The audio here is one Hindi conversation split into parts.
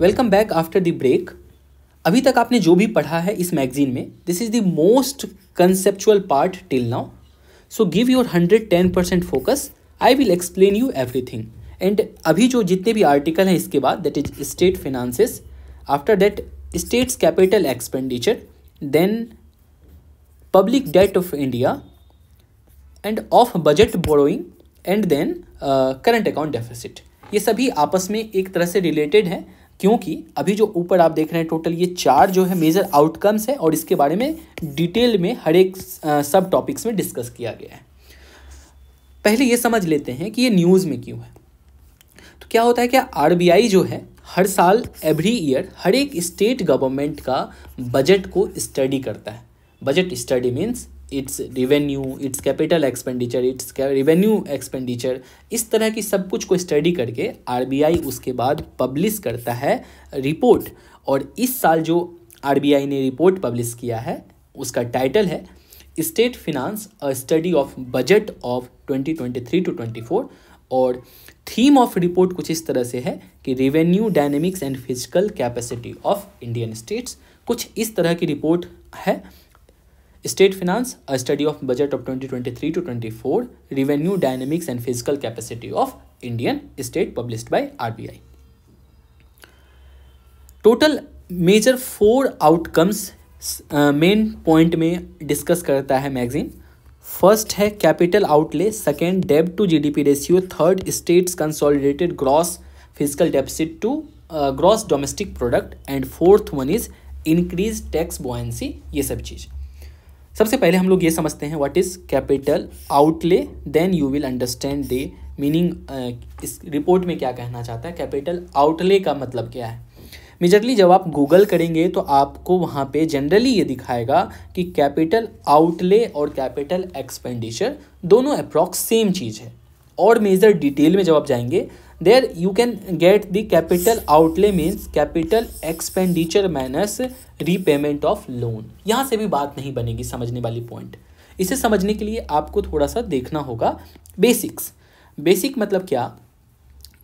welcome back after the break अभी तक आपने जो भी पढ़ा है इस मैगजीन में this is the most conceptual part till now so give your hundred ten percent focus I will explain you everything and अभी जो जितने भी आर्टिकल हैं इसके बाद that is state finances after that states capital expenditure then public debt of India and of budget borrowing and then current account deficit ये सभी आपस में एक तरह से रिलेटेड हैं क्योंकि अभी जो ऊपर आप देख रहे हैं टोटल ये चार जो है मेजर आउटकम्स है और इसके बारे में डिटेल में हर एक सब टॉपिक्स में डिस्कस किया गया है पहले ये समझ लेते हैं कि ये न्यूज़ में क्यों है तो क्या होता है कि आर जो है हर साल एवरी ईयर हर एक स्टेट गवर्नमेंट का बजट को स्टडी करता है budget study means its revenue its capital expenditure its revenue expenditure इस तरह की सब कुछ को स्टडी करके आर उसके बाद पब्लिश करता है रिपोर्ट और इस साल जो आर ने रिपोर्ट पब्लिश किया है उसका टाइटल है state finance a study of budget of 2023 to 24 और थीम ऑफ रिपोर्ट कुछ इस तरह से है कि revenue dynamics and physical capacity of Indian states कुछ इस तरह की रिपोर्ट है state budget of twenty twenty three to twenty four revenue dynamics and physical capacity of Indian state Indian by R B I total major four outcomes main point में डिस्कस करता है मैगजीन फर्स्ट है capital outlay second debt to P ratio third states consolidated gross physical deficit to gross domestic product and fourth one is increase tax बॉयसी ये सब चीज़ सबसे पहले हम लोग ये समझते हैं what is capital outlay then you will understand the meaning इस रिपोर्ट में क्या कहना चाहता है कैपिटल आउटले का मतलब क्या है मेजरली जब आप गूगल करेंगे तो आपको वहाँ पे जनरली ये दिखाएगा कि कैपिटल आउटले और कैपिटल एक्सपेंडिचर दोनों अप्रॉक्स सेम चीज़ है और मेजर डिटेल में जब आप जाएंगे there you can get the capital outlay means capital expenditure minus repayment of loan यहाँ से भी बात नहीं बनेगी समझने वाली पॉइंट इसे समझने के लिए आपको थोड़ा सा देखना होगा बेसिक्स बेसिक मतलब क्या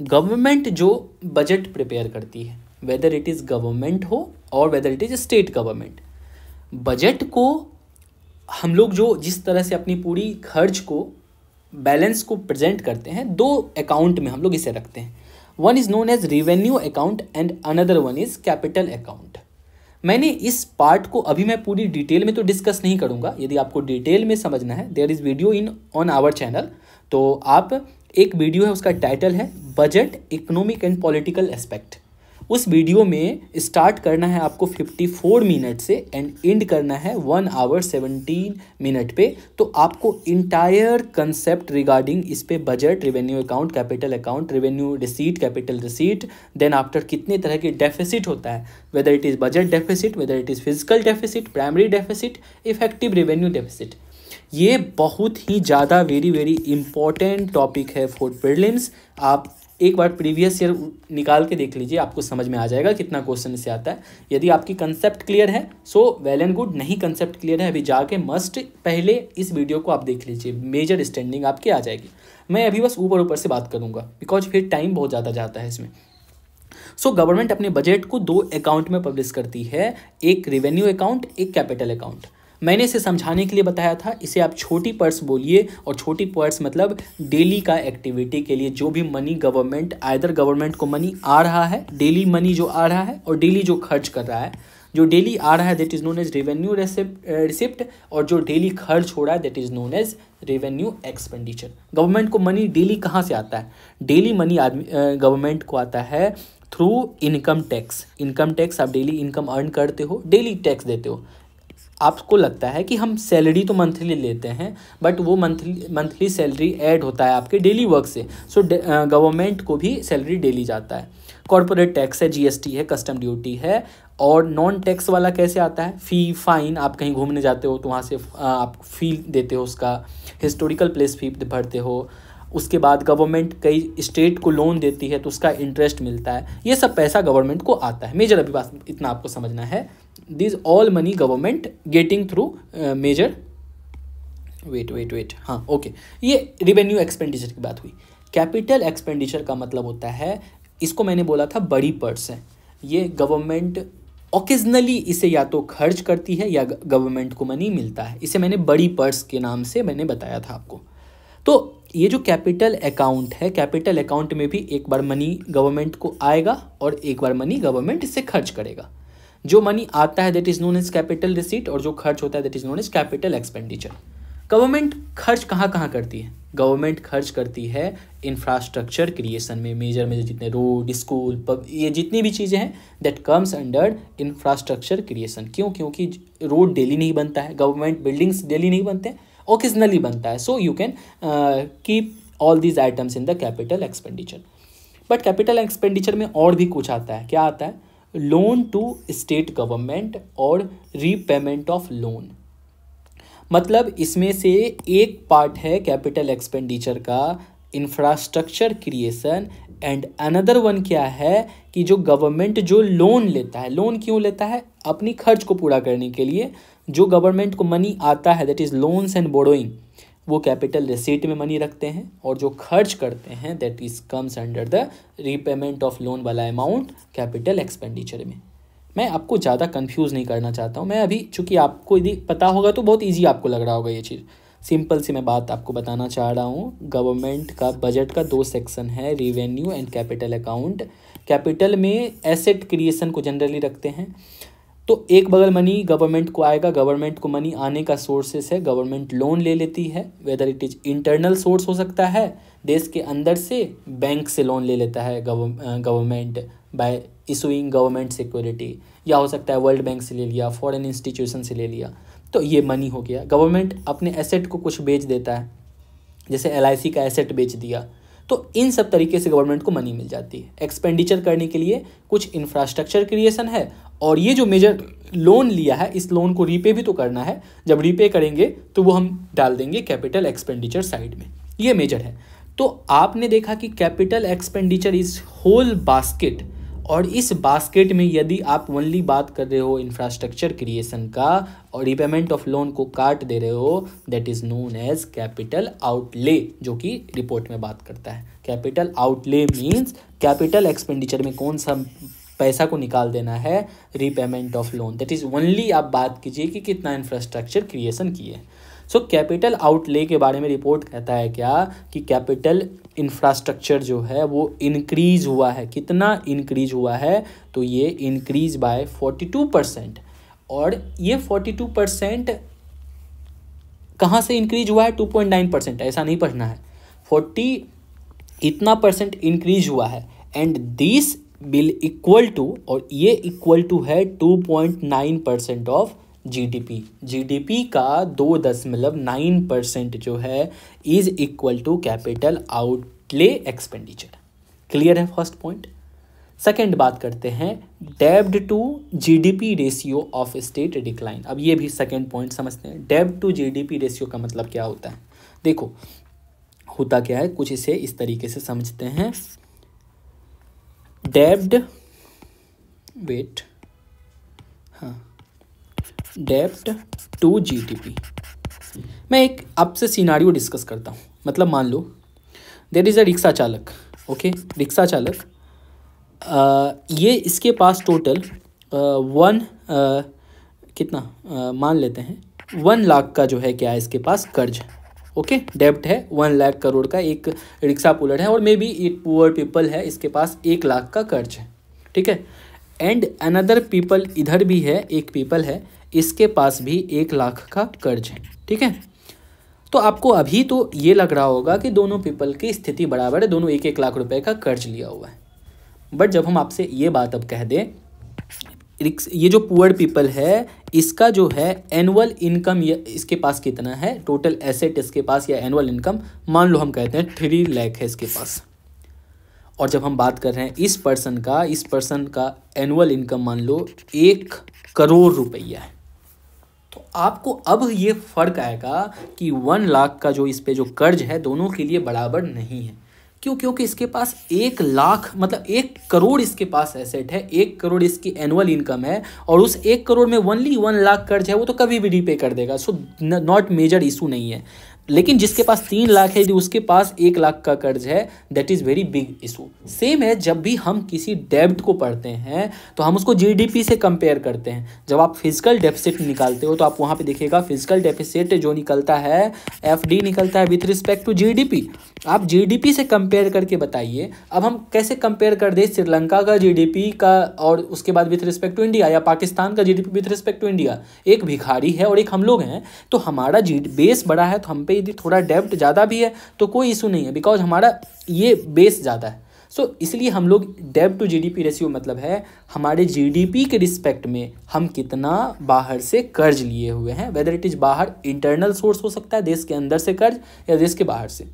गवर्नमेंट जो बजट प्रिपेयर करती है वेदर इट इज़ गवर्नमेंट हो और whether it is state government budget को हम लोग जो जिस तरह से अपनी पूरी खर्च को बैलेंस को प्रेजेंट करते हैं दो अकाउंट में हम लोग इसे रखते हैं one is known as revenue account and another one is capital account मैंने इस पार्ट को अभी मैं पूरी डिटेल में तो डिस्कस नहीं करूँगा यदि आपको डिटेल में समझना है there is video in on our channel तो आप एक वीडियो है उसका टाइटल है budget economic and political aspect उस वीडियो में स्टार्ट करना है आपको 54 मिनट से एंड एंड करना है वन आवर सेवनटीन मिनट पे तो आपको इंटायर कंसेप्ट रिगार्डिंग इस पर budget revenue account capital account revenue receipt capital receipt then after कितने तरह के डेफिसिट होता है whether it is budget deficit whether it is physical deficit primary deficit effective revenue deficit ये बहुत ही ज़्यादा वेरी वेरी इंपॉर्टेंट टॉपिक है फॉर प्रिलिम्स आप एक बार प्रीवियस ईयर निकाल के देख लीजिए आपको समझ में आ जाएगा कितना क्वेश्चन से आता है यदि आपकी कंसेप्ट क्लियर है सो वेल एंड गुड नहीं कंसेप्ट क्लियर है अभी जाके मस्ट पहले इस वीडियो को आप देख लीजिए मेजर स्टैंडिंग आपकी आ जाएगी मैं अभी बस ऊपर ऊपर से बात करूँगा बिकॉज फिर टाइम बहुत ज़्यादा जाता है इसमें सो so, गवर्नमेंट अपने बजट को दो अकाउंट में पब्लिश करती है एक रेवेन्यू अकाउंट एक कैपिटल अकाउंट मैंने इसे समझाने के लिए बताया था इसे आप छोटी पर्स बोलिए और छोटी पर्स मतलब डेली का एक्टिविटी के लिए जो भी मनी गवर्नमेंट आयदर गवर्नमेंट को मनी आ रहा है डेली मनी जो आ रहा है और डेली जो खर्च कर रहा है जो डेली आ रहा है that is known as revenue receipt और जो डेली खर्च हो रहा है that is known as revenue expenditure government को मनी डेली कहाँ से आता है डेली मनी आदमी uh, गवर्नमेंट को आता है through income tax income tax आप डेली इनकम अर्न करते हो डेली टैक्स देते हो आपको लगता है कि हम सैलरी तो मंथली लेते हैं बट वो मंथली मंथली सैलरी ऐड होता है आपके डेली वर्क से सो गवर्नमेंट को भी सैलरी डेली जाता है कॉरपोरेट टैक्स है जीएसटी है कस्टम ड्यूटी है और नॉन टैक्स वाला कैसे आता है फ़ी फाइन आप कहीं घूमने जाते हो तो वहाँ से आप फ़ी देते हो उसका हिस्टोरिकल प्लेस फी भरते हो उसके बाद गवर्नमेंट कई स्टेट को लोन देती है तो उसका इंटरेस्ट मिलता है ये सब पैसा गवर्नमेंट को आता है मेजर अभी बात इतना आपको समझना है this all money government getting through major wait wait wait हाँ ओके ये रिवेन्यू एक्सपेंडिचर की बात हुई कैपिटल एक्सपेंडिचर का मतलब होता है इसको मैंने बोला था बड़ी पर्स है ये गवर्नमेंट ओकेजनली इसे या तो खर्च करती है या गवर्नमेंट को मनी मिलता है इसे मैंने बड़ी पर्स के नाम से मैंने बताया था आपको तो ये जो कैपिटल अकाउंट है कैपिटल अकाउंट में भी एक बार मनी गवर्नमेंट को आएगा और एक बार मनी गवर्नमेंट इसे खर्च करेगा जो मनी आता है that is known is capital receipt और जो खर्च होता है that is known is capital expenditure government खर्च कहाँ कहाँ करती है गवर्नमेंट खर्च करती है इंफ्रास्ट्रक्चर क्रिएशन में मेजर मेजर जितने रोड स्कूल पब ये जितनी भी चीज़ें हैं that comes under infrastructure creation क्यों क्योंकि रोड डेली नहीं बनता है गवर्नमेंट बिल्डिंग्स डेली नहीं बनते हैं ओकेजनली बनता है so you can keep all these items in the capital expenditure but capital expenditure में और भी कुछ आता है क्या आता है लोन टू स्टेट गवर्नमेंट और रीपेमेंट ऑफ लोन मतलब इसमें से एक पार्ट है कैपिटल एक्सपेंडिचर का infrastructure creation and another one क्या है कि जो गवर्नमेंट जो लोन लेता है लोन क्यों लेता है अपनी खर्च को पूरा करने के लिए जो गवर्नमेंट को मनी आता है that is loans and borrowing वो कैपिटल रिसीट में मनी रखते हैं और जो खर्च करते हैं that is comes under the repayment of loan वाला अमाउंट कैपिटल एक्सपेंडिचर में मैं आपको ज़्यादा कंफ्यूज नहीं करना चाहता हूँ मैं अभी चूंकि आपको यदि पता होगा तो बहुत ईजी आपको लग रहा होगा ये चीज़ सिंपल सी मैं बात आपको बताना चाह रहा हूँ गवर्नमेंट का बजट का दो सेक्शन है revenue and capital account capital में एसेट क्रिएशन को जनरली रखते हैं तो एक बगल मनी गवर्नमेंट को आएगा गवर्नमेंट को मनी आने का सोर्सेस है गवर्नमेंट लोन ले लेती है whether it is internal source हो सकता है देश के अंदर से बैंक से लोन ले लेता है government by issuing government security या हो सकता है वर्ल्ड बैंक से ले लिया फॉरेन इंस्टीट्यूशन से ले लिया तो ये मनी हो गया गवर्नमेंट अपने एसेट को कुछ बेच देता है जैसे एल का एसेट बेच दिया तो इन सब तरीके से गवर्नमेंट को मनी मिल जाती है एक्सपेंडिचर करने के लिए कुछ इंफ्रास्ट्रक्चर क्रिएशन है और ये जो मेजर लोन लिया है इस लोन को रीपे भी तो करना है जब रीपे करेंगे तो वो हम डाल देंगे कैपिटल एक्सपेंडिचर साइड में ये मेजर है तो आपने देखा कि capital expenditure is whole basket और इस बास्केट में यदि आप ओनली बात कर रहे हो इंफ्रास्ट्रक्चर क्रिएशन का और रिपेमेंट ऑफ लोन को काट दे रहे हो that is known as capital outlay जो कि रिपोर्ट में बात करता है capital outlay means capital expenditure में कौन सा पैसा को निकाल देना है repayment of loan that is only आप बात कीजिए कि कितना इंफ्रास्ट्रक्चर क्रिएशन किए सो कैपिटल आउटले के बारे में रिपोर्ट कहता है क्या कि कैपिटल इंफ्रास्ट्रक्चर जो है वो इंक्रीज़ हुआ है कितना इंक्रीज हुआ है तो ये increase by forty two percent और ये फोर्टी टू परसेंट कहाँ से इंक्रीज हुआ है टू पॉइंट नाइन परसेंट ऐसा नहीं पढ़ना है फोर्टी इतना परसेंट इंक्रीज हुआ है and this bill equal to और ये इक्वल टू है two point nine percent of GDP GDP का दो दशमलव नाइन परसेंट जो है is equal to capital outlay expenditure clear है फर्स्ट पॉइंट सेकेंड बात करते हैं डेब्ड to GDP ratio of state decline अब ये भी सेकेंड पॉइंट समझते हैं डेब्ड टू जीडीपी रेशियो का मतलब क्या होता है देखो होता क्या है कुछ इसे इस तरीके से समझते हैं डेब्ड वेट हाँ डेप्ट टू जीडीपी मैं एक आपसे सीनारियो डिस्कस करता हूँ मतलब मान लो देर इज़ अ रिक्शा चालक ओके रिक्शा चालक आ, ये इसके पास टोटल वन वन आ, कितना मान लेते हैं वन लाख का जो है क्या है इसके पास कर्ज ओके डेब्ट है वन लाख करोड़ का एक रिक्शा पुलर है और मे बी एक पुअर पीपल है इसके पास एक लाख का कर्ज है ठीक है एंड अनदर पीपल इधर भी है एक पीपल है इसके पास भी एक लाख का कर्ज है ठीक है तो आपको अभी तो ये लग रहा होगा कि दोनों पीपल की स्थिति बराबर है दोनों एक एक लाख रुपए का कर्ज लिया हुआ है बट जब हम आपसे ये बात अब कह दें ये जो पुअर पीपल है इसका जो है एनुअल इनकम इसके पास कितना है टोटल एसेट इसके पास या एनुअल इनकम मान लो हम कहते हैं थ्री लैख है इसके पास और जब हम बात कर रहे हैं इस पर्सन का इस पर्सन का एनुअल इनकम मान लो एक करोड़ रुपया है आपको अब ये फ़र्क आएगा कि वन लाख का जो इस पर जो कर्ज है दोनों के लिए बराबर नहीं है क्यों क्योंकि इसके पास एक लाख मतलब एक करोड़ इसके पास एसेट है एक करोड़ इसकी एनुअल इनकम है और उस एक करोड़ में वनली वन लाख कर्ज है वो तो कभी भी रीपे कर देगा सो नॉट मेजर इशू नहीं है लेकिन जिसके पास तीन लाख है उसके पास एक लाख का कर्ज है that is very big issue same है जब भी हम किसी डेब्ट को पढ़ते हैं तो हम उसको जीडीपी से कंपेयर करते हैं जब आप फिजिकल डेफिसिट निकालते हो तो आप वहाँ पे देखिएगा फिजिकल डेफिसिट जो निकलता है एफ निकलता है विथ रिस्पेक्ट टू जी आप जी से कंपेयर करके बताइए अब हम कैसे कंपेयर कर दें श्रीलंका का जी का और उसके बाद विथ रिस्पेक्ट टू इंडिया या पाकिस्तान का जी विथ रिस्पेक्ट टू इंडिया एक भिखारी है और एक हम लोग हैं तो हमारा जी बेस बड़ा है तो हम पे यदि थोड़ा डेप्ट ज़्यादा भी है तो कोई इशू नहीं है बिकॉज हमारा ये बेस ज़्यादा है सो so, इसलिए हम लोग debt to G D ratio मतलब है हमारे जीडीपी के रिस्पेक्ट में हम कितना बाहर से कर्ज लिए हुए हैं वेदर इट इज़ बाहर इंटरनल सोर्स हो सकता है देश के अंदर से कर्ज या देश के बाहर से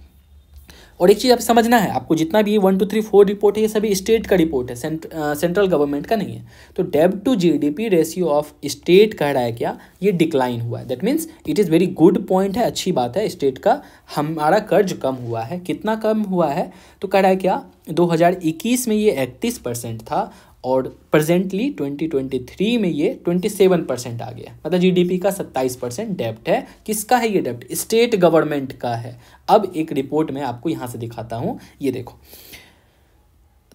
और एक चीज़ आप समझना है आपको जितना भी one two three four report है ये सभी स्टेट का रिपोर्ट है सेंट, सेंट्रल गवर्नमेंट का नहीं है तो debt to GDP ratio of state कह रहा है क्या ये डिक्लाइन हुआ है that means it is very good point है अच्छी बात है स्टेट का हमारा कर्ज कम हुआ है कितना कम हुआ है तो कह रहा है क्या 2021 में ये 31 परसेंट था और प्रेजेंटली 2023 में ये 27 परसेंट आ गया मतलब जीडीपी का 27 परसेंट डेप्ट है किसका है ये डेप्ट स्टेट गवर्नमेंट का है अब एक रिपोर्ट मैं आपको यहाँ से दिखाता हूँ ये देखो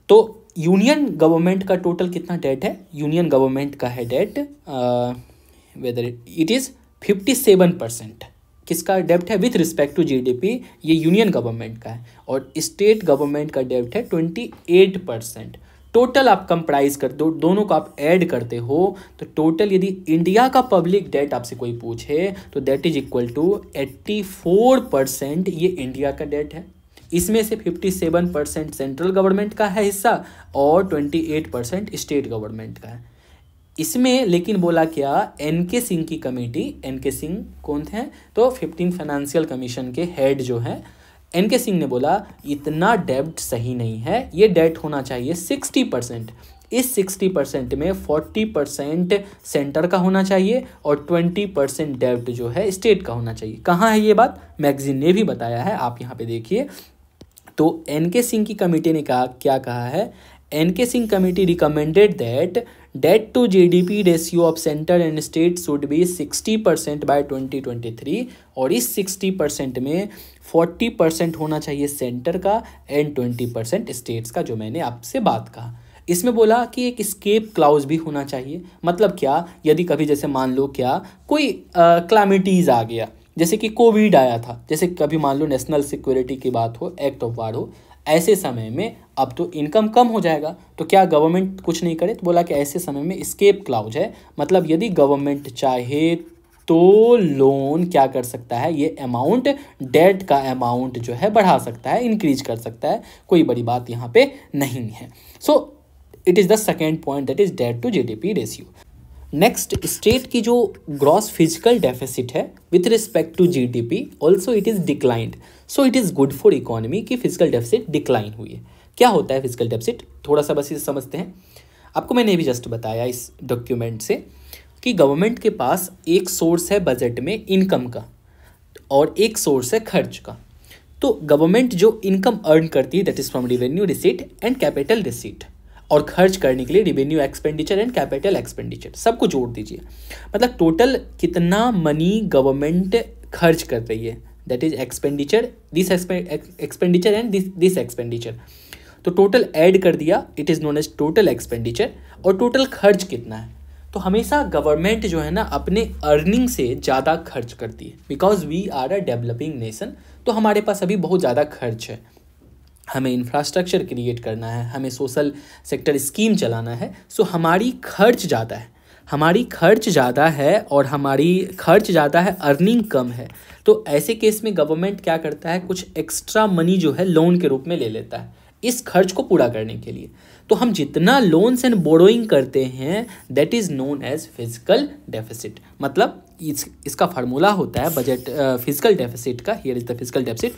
तो यूनियन गवर्नमेंट का टोटल कितना डेट है यूनियन गवर्नमेंट का है debt whether it is fifty seven percent किसका डेप्ट है विथ रिस्पेक्ट टू जीडीपी ये यूनियन गवर्नमेंट का है और स्टेट गवर्नमेंट का डेप्ट है ट्वेंटी एट परसेंट टोटल आप कंप्राइज कर दो दोनों को आप ऐड करते हो तो टोटल यदि इंडिया का पब्लिक डेट आपसे कोई पूछे तो that is equal to eighty four percent ये इंडिया का डेट है इसमें से 57 परसेंट सेंट्रल गवर्नमेंट का है हिस्सा और 28 परसेंट स्टेट गवर्नमेंट का है इसमें लेकिन बोला क्या एन के सिंह की कमेटी एन के सिंह कौन थे तो फिफ्टीन फाइनेंशियल कमीशन के हेड जो हैं एन के सिंह ने बोला इतना डेब्ट सही नहीं है ये डेट होना चाहिए सिक्सटी परसेंट इस सिक्सटी परसेंट में फोर्टी परसेंट सेंटर का होना चाहिए और ट्वेंटी परसेंट डेब्ट जो है स्टेट का होना चाहिए कहाँ है ये बात मैगजीन ने भी बताया है आप यहाँ पे देखिए तो एन के सिंह की कमेटी ने कहा क्या कहा है N K Singh committee recommended that debt to GDP ratio of centre and state should be sixty percent by twenty twenty three और इस सिक्सटी परसेंट में फोर्टी परसेंट होना चाहिए सेंटर का एंड ट्वेंटी परसेंट स्टेट्स का जो मैंने आपसे बात कहा इसमें बोला कि एक स्केप क्लाउज भी होना चाहिए मतलब क्या यदि कभी जैसे मान लो क्या कोई क्लामिटीज़ आ गया जैसे कि कोविड आया था जैसे कभी मान लो नेशनल सिक्योरिटी की बात हो एक्ट ऑफ वार हो ऐसे समय में अब तो इनकम कम हो जाएगा तो क्या गवर्नमेंट कुछ नहीं करे तो बोला कि ऐसे समय में स्केप क्लाउज है मतलब यदि गवर्नमेंट चाहे तो लोन क्या कर सकता है ये अमाउंट डेट का अमाउंट जो है बढ़ा सकता है इंक्रीज कर सकता है कोई बड़ी बात यहाँ पे नहीं है so it is the second point that is debt to GDP ratio next state की जो ग्रॉस फिजिकल डेफिसिट है with respect to GDP also it is declined so it is good for economy की फिजिकल डेफिसिट डिक्लाइन हुई है क्या होता है फिजिकल डेपसिट थोड़ा सा बस इसे समझते हैं आपको मैंने भी जस्ट बताया इस डॉक्यूमेंट से कि गवर्नमेंट के पास एक सोर्स है बजट में इनकम का और एक सोर्स है खर्च का तो गवर्नमेंट जो इनकम अर्न करती है that is from revenue receipt and capital receipt और खर्च करने के लिए revenue expenditure and capital expenditure सबको जोड़ दीजिए मतलब टोटल कितना मनी गवर्नमेंट खर्च कर रही है that is expenditure this expenditure and this this expenditure तो टोटल ऐड कर दिया it is known as total expenditure और टोटल खर्च कितना है तो हमेशा गवर्नमेंट जो है ना अपने अर्निंग से ज़्यादा खर्च करती है because we are a developing nation तो हमारे पास अभी बहुत ज़्यादा खर्च है हमें इंफ्रास्ट्रक्चर क्रिएट करना है हमें सोशल सेक्टर स्कीम चलाना है सो हमारी खर्च ज़्यादा है हमारी खर्च ज़्यादा है और हमारी खर्च ज़्यादा है अर्निंग कम है तो ऐसे केस में गवर्नमेंट क्या करता है कुछ एक्स्ट्रा मनी जो है लोन के रूप में ले लेता है इस खर्च को पूरा करने के लिए तो हम जितना लोन्स एंड बोरोइंग करते हैं that is known as physical deficit मतलब इस इसका फार्मूला होता है बजट फिजिकल डेफिसिट का here is the fiscal deficit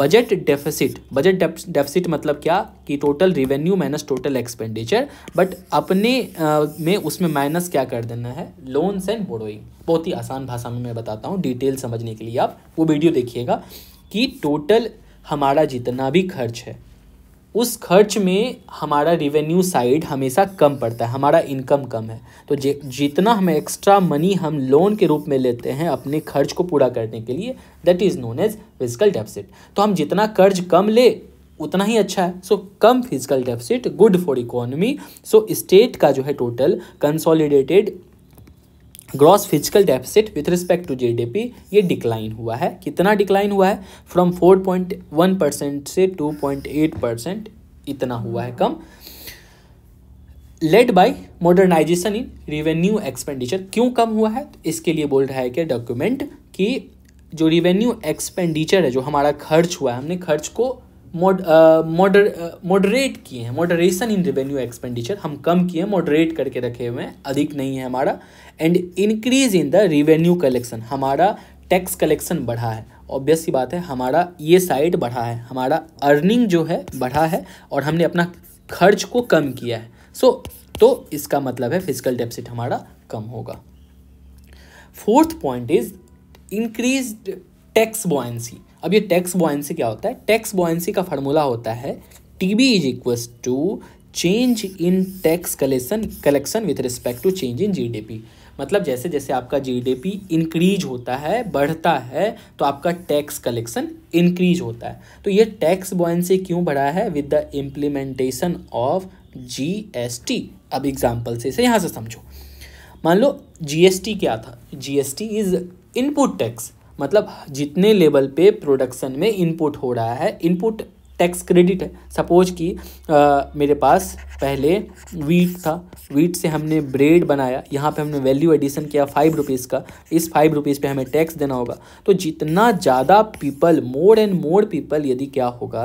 budget deficit budget deficit मतलब क्या कि total revenue minus total expenditure but अपने uh, में उसमें माइनस क्या कर देना है लोन्स एंड बोरोइंग बहुत ही आसान भाषा में मैं बताता हूँ डिटेल समझने के लिए आप वो वीडियो देखिएगा कि टोटल हमारा जितना भी खर्च है उस खर्च में हमारा रिवेन्यू साइड हमेशा कम पड़ता है हमारा इनकम कम है तो जितना हम एक्स्ट्रा मनी हम लोन के रूप में लेते हैं अपने खर्च को पूरा करने के लिए that is known as physical deficit तो हम जितना कर्ज कम ले उतना ही अच्छा है सो so, कम fiscal deficit good for economy so state का जो है total consolidated gross fiscal deficit with respect to GDP ये डिक्लाइन हुआ है कितना डिक्लाइन हुआ है from four point one percent से टू पॉइंट एट परसेंट इतना हुआ है कम led by modernisation in revenue expenditure क्यों कम हुआ है तो इसके लिए बोल रहा है क्या डॉक्यूमेंट कि जो रिवेन्यू एक्सपेंडिचर है जो हमारा खर्च हुआ है हमने खर्च को मॉडर मॉडरेट uh, uh, किए हैं मॉडरेशन इन रेवेन्यू एक्सपेंडिचर हम कम किए हैं मॉडरेट करके रखे हुए हैं अधिक नहीं है हमारा and increase in the revenue collection हमारा टैक्स कलेक्शन बढ़ा है ऑब्वियस ही बात है हमारा ये साइड बढ़ा है हमारा अर्निंग जो है बढ़ा है और हमने अपना खर्च को कम किया है सो so, तो इसका मतलब है फिजिकल डेपसिट हमारा कम होगा fourth point is increase tax buoyancy अब ये टैक्स बॉयंसी क्या होता है टैक्स बॉयंसी का फार्मूला होता है T B is equals to change in tax collection collection with respect to change in GDP मतलब जैसे जैसे आपका जीडीपी इंक्रीज होता है बढ़ता है तो आपका टैक्स कलेक्शन इंक्रीज होता है तो ये टैक्स बॉयंसी क्यों बढ़ा है with the implementation of GST अब एग्जाम्पल से इसे यहाँ से समझो मान लो जीएसटी क्या था जीएसटी इज इनपुट टैक्स मतलब जितने लेवल पे प्रोडक्शन में इनपुट हो रहा है इनपुट टैक्स क्रेडिट है सपोज कि मेरे पास पहले वीट था वीट से हमने ब्रेड बनाया यहाँ पे हमने वैल्यू एडिशन किया फाइव रुपीज़ का इस फाइव रुपीज़ पे हमें टैक्स देना होगा तो जितना ज़्यादा people more and more people यदि क्या होगा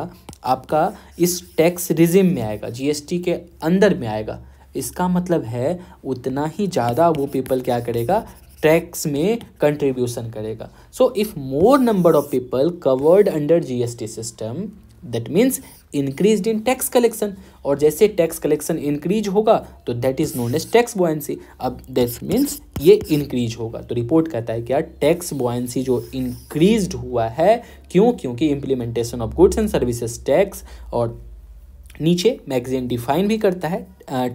आपका इस टैक्स रिजिम में आएगा जीएसटी के अंदर में आएगा इसका मतलब है उतना ही ज़्यादा वो पीपल क्या करेगा टैक्स में कंट्रीब्यूशन करेगा so if more number of people covered under GST system that means increase in tax collection और जैसे टैक्स कलेक्शन इंक्रीज होगा तो that is known as tax buoyancy अब दैट मीन्स ये इंक्रीज होगा तो रिपोर्ट कहता है क्या टैक्स बॉयसी जो इंक्रीज हुआ है क्यों क्योंकि implementation of goods and services tax और नीचे मैगजीन डिफाइन भी करता है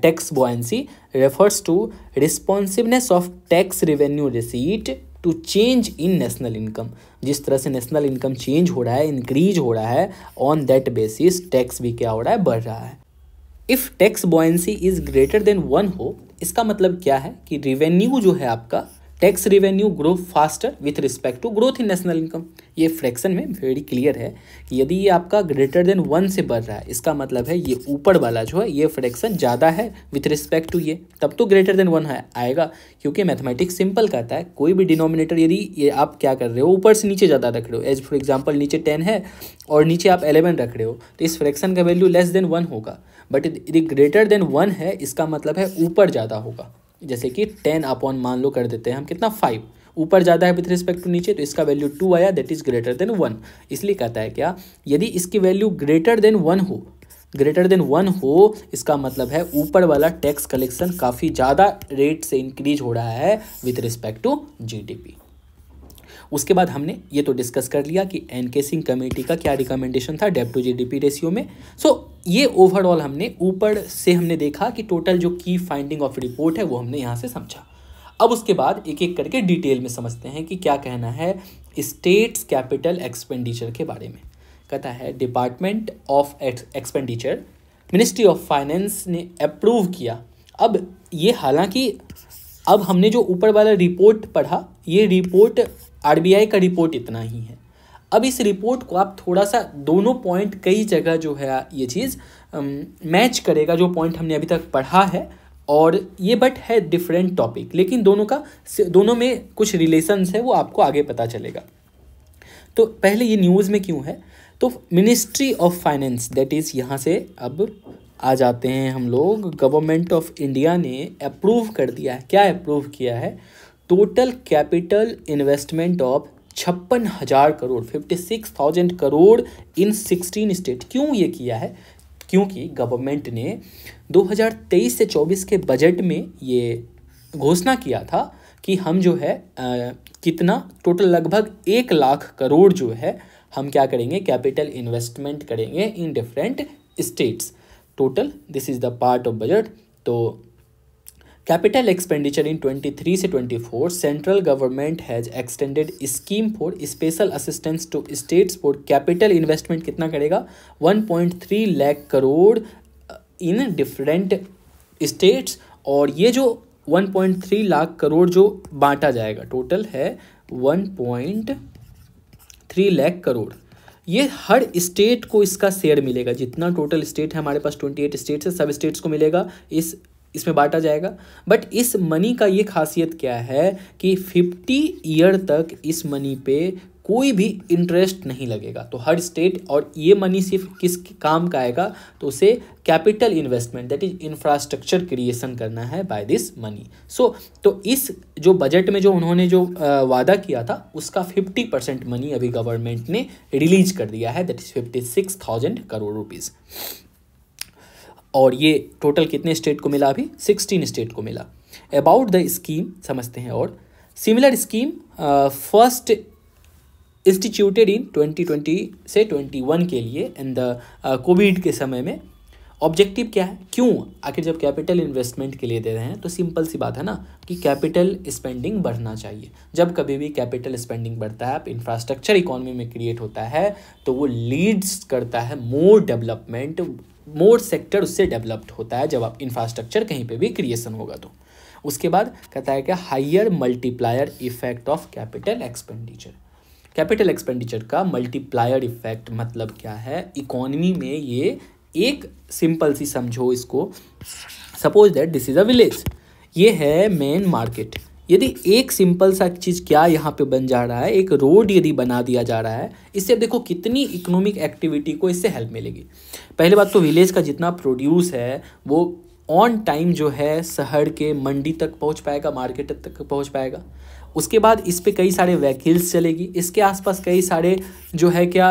tax buoyancy refers to responsiveness of tax revenue receipt to change in national income जिस तरह से नेशनल इनकम चेंज हो रहा है इंक्रीज हो रहा है ऑन दैट बेसिस टैक्स भी क्या हो रहा है बढ़ रहा है if tax buoyancy is greater than one हो इसका मतलब क्या है कि रिवेन्यू जो है आपका tax revenue grow faster with respect to growth in national income ये फ्रैक्शन में वेरी क्लियर है कि यदि ये आपका ग्रेटर देन वन से बढ़ रहा है इसका मतलब है ये ऊपर वाला जो है ये फ्रैक्शन ज़्यादा है विथ रिस्पेक्ट टू ये तब तो ग्रेटर देन वन है आएगा क्योंकि मैथमेटिक्स सिंपल कहता है कोई भी डिनोमिनेटर यदि ये आप क्या कर रहे हो ऊपर से नीचे ज़्यादा रख रहे हो एज फॉर एग्जाम्पल नीचे टेन है और नीचे आप एलेवन रख रहे हो तो इस फ्रैक्शन का वैल्यू लेस देन वन होगा बट यदि ग्रेटर देन वन है इसका मतलब है ऊपर ज़्यादा होगा जैसे कि टेन अपॉन मान लो कर देते हैं हम कितना फाइव ऊपर ज़्यादा है विथ रिस्पेक्ट टू नीचे तो इसका वैल्यू टू आया that is greater than one इसलिए कहता है क्या यदि इसकी वैल्यू ग्रेटर देन वन हो ग्रेटर देन वन हो इसका मतलब है ऊपर वाला टैक्स कलेक्शन काफ़ी ज़्यादा रेट से इंक्रीज हो रहा है विथ रिस्पेक्ट टू जी उसके बाद हमने ये तो डिस्कस कर लिया कि सिंह कमेटी का क्या रिकमेंडेशन था डेप टू जी रेशियो में सो so, ये ओवरऑल हमने ऊपर से हमने देखा कि टोटल जो की फाइंडिंग ऑफ रिपोर्ट है वो हमने यहाँ से समझा अब उसके बाद एक एक करके डिटेल में समझते हैं कि क्या कहना है स्टेट्स कैपिटल एक्सपेंडिचर के बारे में कहता है department of expenditure ministry of finance ने अप्रूव किया अब ये हालांकि अब हमने जो ऊपर वाला रिपोर्ट पढ़ा ये रिपोर्ट आर का रिपोर्ट इतना ही है अब इस रिपोर्ट को आप थोड़ा सा दोनों पॉइंट कई जगह जो है ये चीज़ मैच करेगा जो पॉइंट हमने अभी तक पढ़ा है और ये बट है डिफरेंट टॉपिक लेकिन दोनों का दोनों में कुछ रिलेशंस है वो आपको आगे पता चलेगा तो पहले ये न्यूज़ में क्यों है तो ministry of finance that is यहाँ से अब आ जाते हैं हम लोग गवर्नमेंट ऑफ इंडिया ने अप्रूव कर दिया है क्या अप्रूव किया है टोटल कैपिटल इन्वेस्टमेंट ऑफ छप्पन हज़ार crore fifty six thousand crore in sixteen state क्यों ये किया है क्योंकि गवर्नमेंट ने 2023 से 24 के बजट में ये घोषणा किया था कि हम जो है आ, कितना टोटल लगभग एक लाख करोड़ जो है हम क्या करेंगे कैपिटल इन्वेस्टमेंट करेंगे in different states total this is the part of budget तो कैपिटल एक्सपेंडिचर इन 23 से 24 central government has extended scheme for special assistance to states for capital investment कितना करेगा 1.3 lakh crore in different states और ये जो 1.3 लाख करोड़ जो बांटा जाएगा टोटल है 1.3 लाख करोड़ ये हर स्टेट को इसका शेयर मिलेगा जितना टोटल स्टेट है हमारे पास ट्वेंटी एट स्टेट्स है सब स्टेट्स को मिलेगा इस इसमें बांटा जाएगा बट इस मनी का ये खासियत क्या है कि फिफ्टी ईयर तक इस मनी पे कोई भी इंटरेस्ट नहीं लगेगा तो हर स्टेट और ये मनी सिर्फ किस काम का आएगा तो उसे capital investment that is infrastructure creation करना है बाय दिस मनी सो तो इस जो बजट में जो उन्होंने जो वादा किया था उसका फिफ्टी परसेंट मनी अभी गवर्नमेंट ने रिलीज कर दिया है that is fifty six thousand crore rupees और ये टोटल कितने स्टेट को मिला अभी सिक्सटीन स्टेट को मिला अबाउट द स्कीम समझते हैं और similar scheme first instituted in 2020 से 21 के लिए इन द कोविड के समय में ऑब्जेक्टिव क्या है क्यों आखिर जब कैपिटल इन्वेस्टमेंट के लिए दे रहे हैं तो सिंपल सी बात है ना कि कैपिटल स्पेंडिंग बढ़ना चाहिए जब कभी भी कैपिटल स्पेंडिंग बढ़ता है इंफ्रास्ट्रक्चर इकोनॉमी में क्रिएट होता है तो वो लीड्स करता है मोर डेवलपमेंट मोर सेक्टर उससे डेवलप्ड होता है जब आप इंफ्रास्ट्रक्चर कहीं पे भी क्रिएशन होगा तो उसके बाद कहता है कि higher multiplier effect of capital expenditure capital expenditure का मल्टीप्लायर इफेक्ट मतलब क्या है इकोनमी में ये एक सिंपल सी समझो इसको suppose that this is a village ये है मेन मार्केट यदि एक सिंपल सा चीज़ क्या यहाँ पे बन जा रहा है एक रोड यदि बना दिया जा रहा है इससे देखो कितनी इकोनॉमिक एक्टिविटी को इससे हेल्प मिलेगी पहले बात तो विलेज का जितना प्रोड्यूस है वो ऑन टाइम जो है शहर के मंडी तक पहुँच पाएगा मार्केट तक पहुँच पाएगा उसके बाद इस पर कई सारे व्हीकल्स चलेगी इसके आसपास कई सारे जो है क्या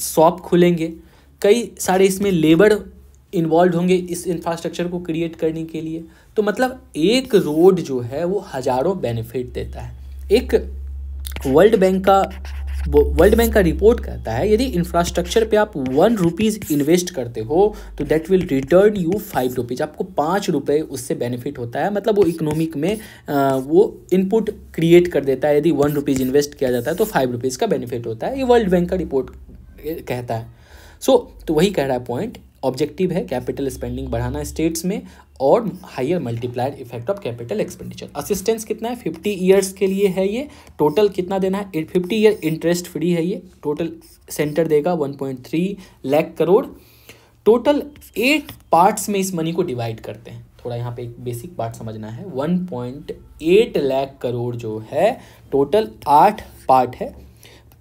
शॉप खुलेंगे कई सारे इसमें लेबर इन्वॉल्व होंगे इस इंफ्रास्ट्रक्चर को क्रिएट करने के लिए तो मतलब एक रोड जो है वो हज़ारों बेनिफिट देता है एक वर्ल्ड बैंक का वर्ल्ड बैंक का रिपोर्ट कहता है यदि इंफ्रास्ट्रक्चर पे आप वन रुपीज़ इन्वेस्ट करते हो तो that will return you five rupees आपको पाँच रुपये उससे बेनिफिट होता है मतलब वो इकोनॉमिक में वो इनपुट क्रिएट कर देता है यदि वन रुपीज़ इन्वेस्ट किया जाता है तो फाइव रुपीज़ का बेनिफिट होता है ये वर्ल्ड बैंक का रिपोर्ट कहता है सो so, तो वही कह रहा है पॉइंट ऑब्जेक्टिव है कैपिटल स्पेंडिंग बढ़ाना स्टेट्स में और higher multiplied effect of capital expenditure assistance कितना है फिफ्टी ईयर्स के लिए है ये टोटल कितना देना है फिफ्टी ईयर इंटरेस्ट फ्री है ये टोटल सेंटर देगा one point three lakh crore total eight parts में इस मनी को डिवाइड करते हैं थोड़ा यहाँ पे एक बेसिक पार्ट समझना है one point eight lakh crore जो है टोटल आठ पार्ट है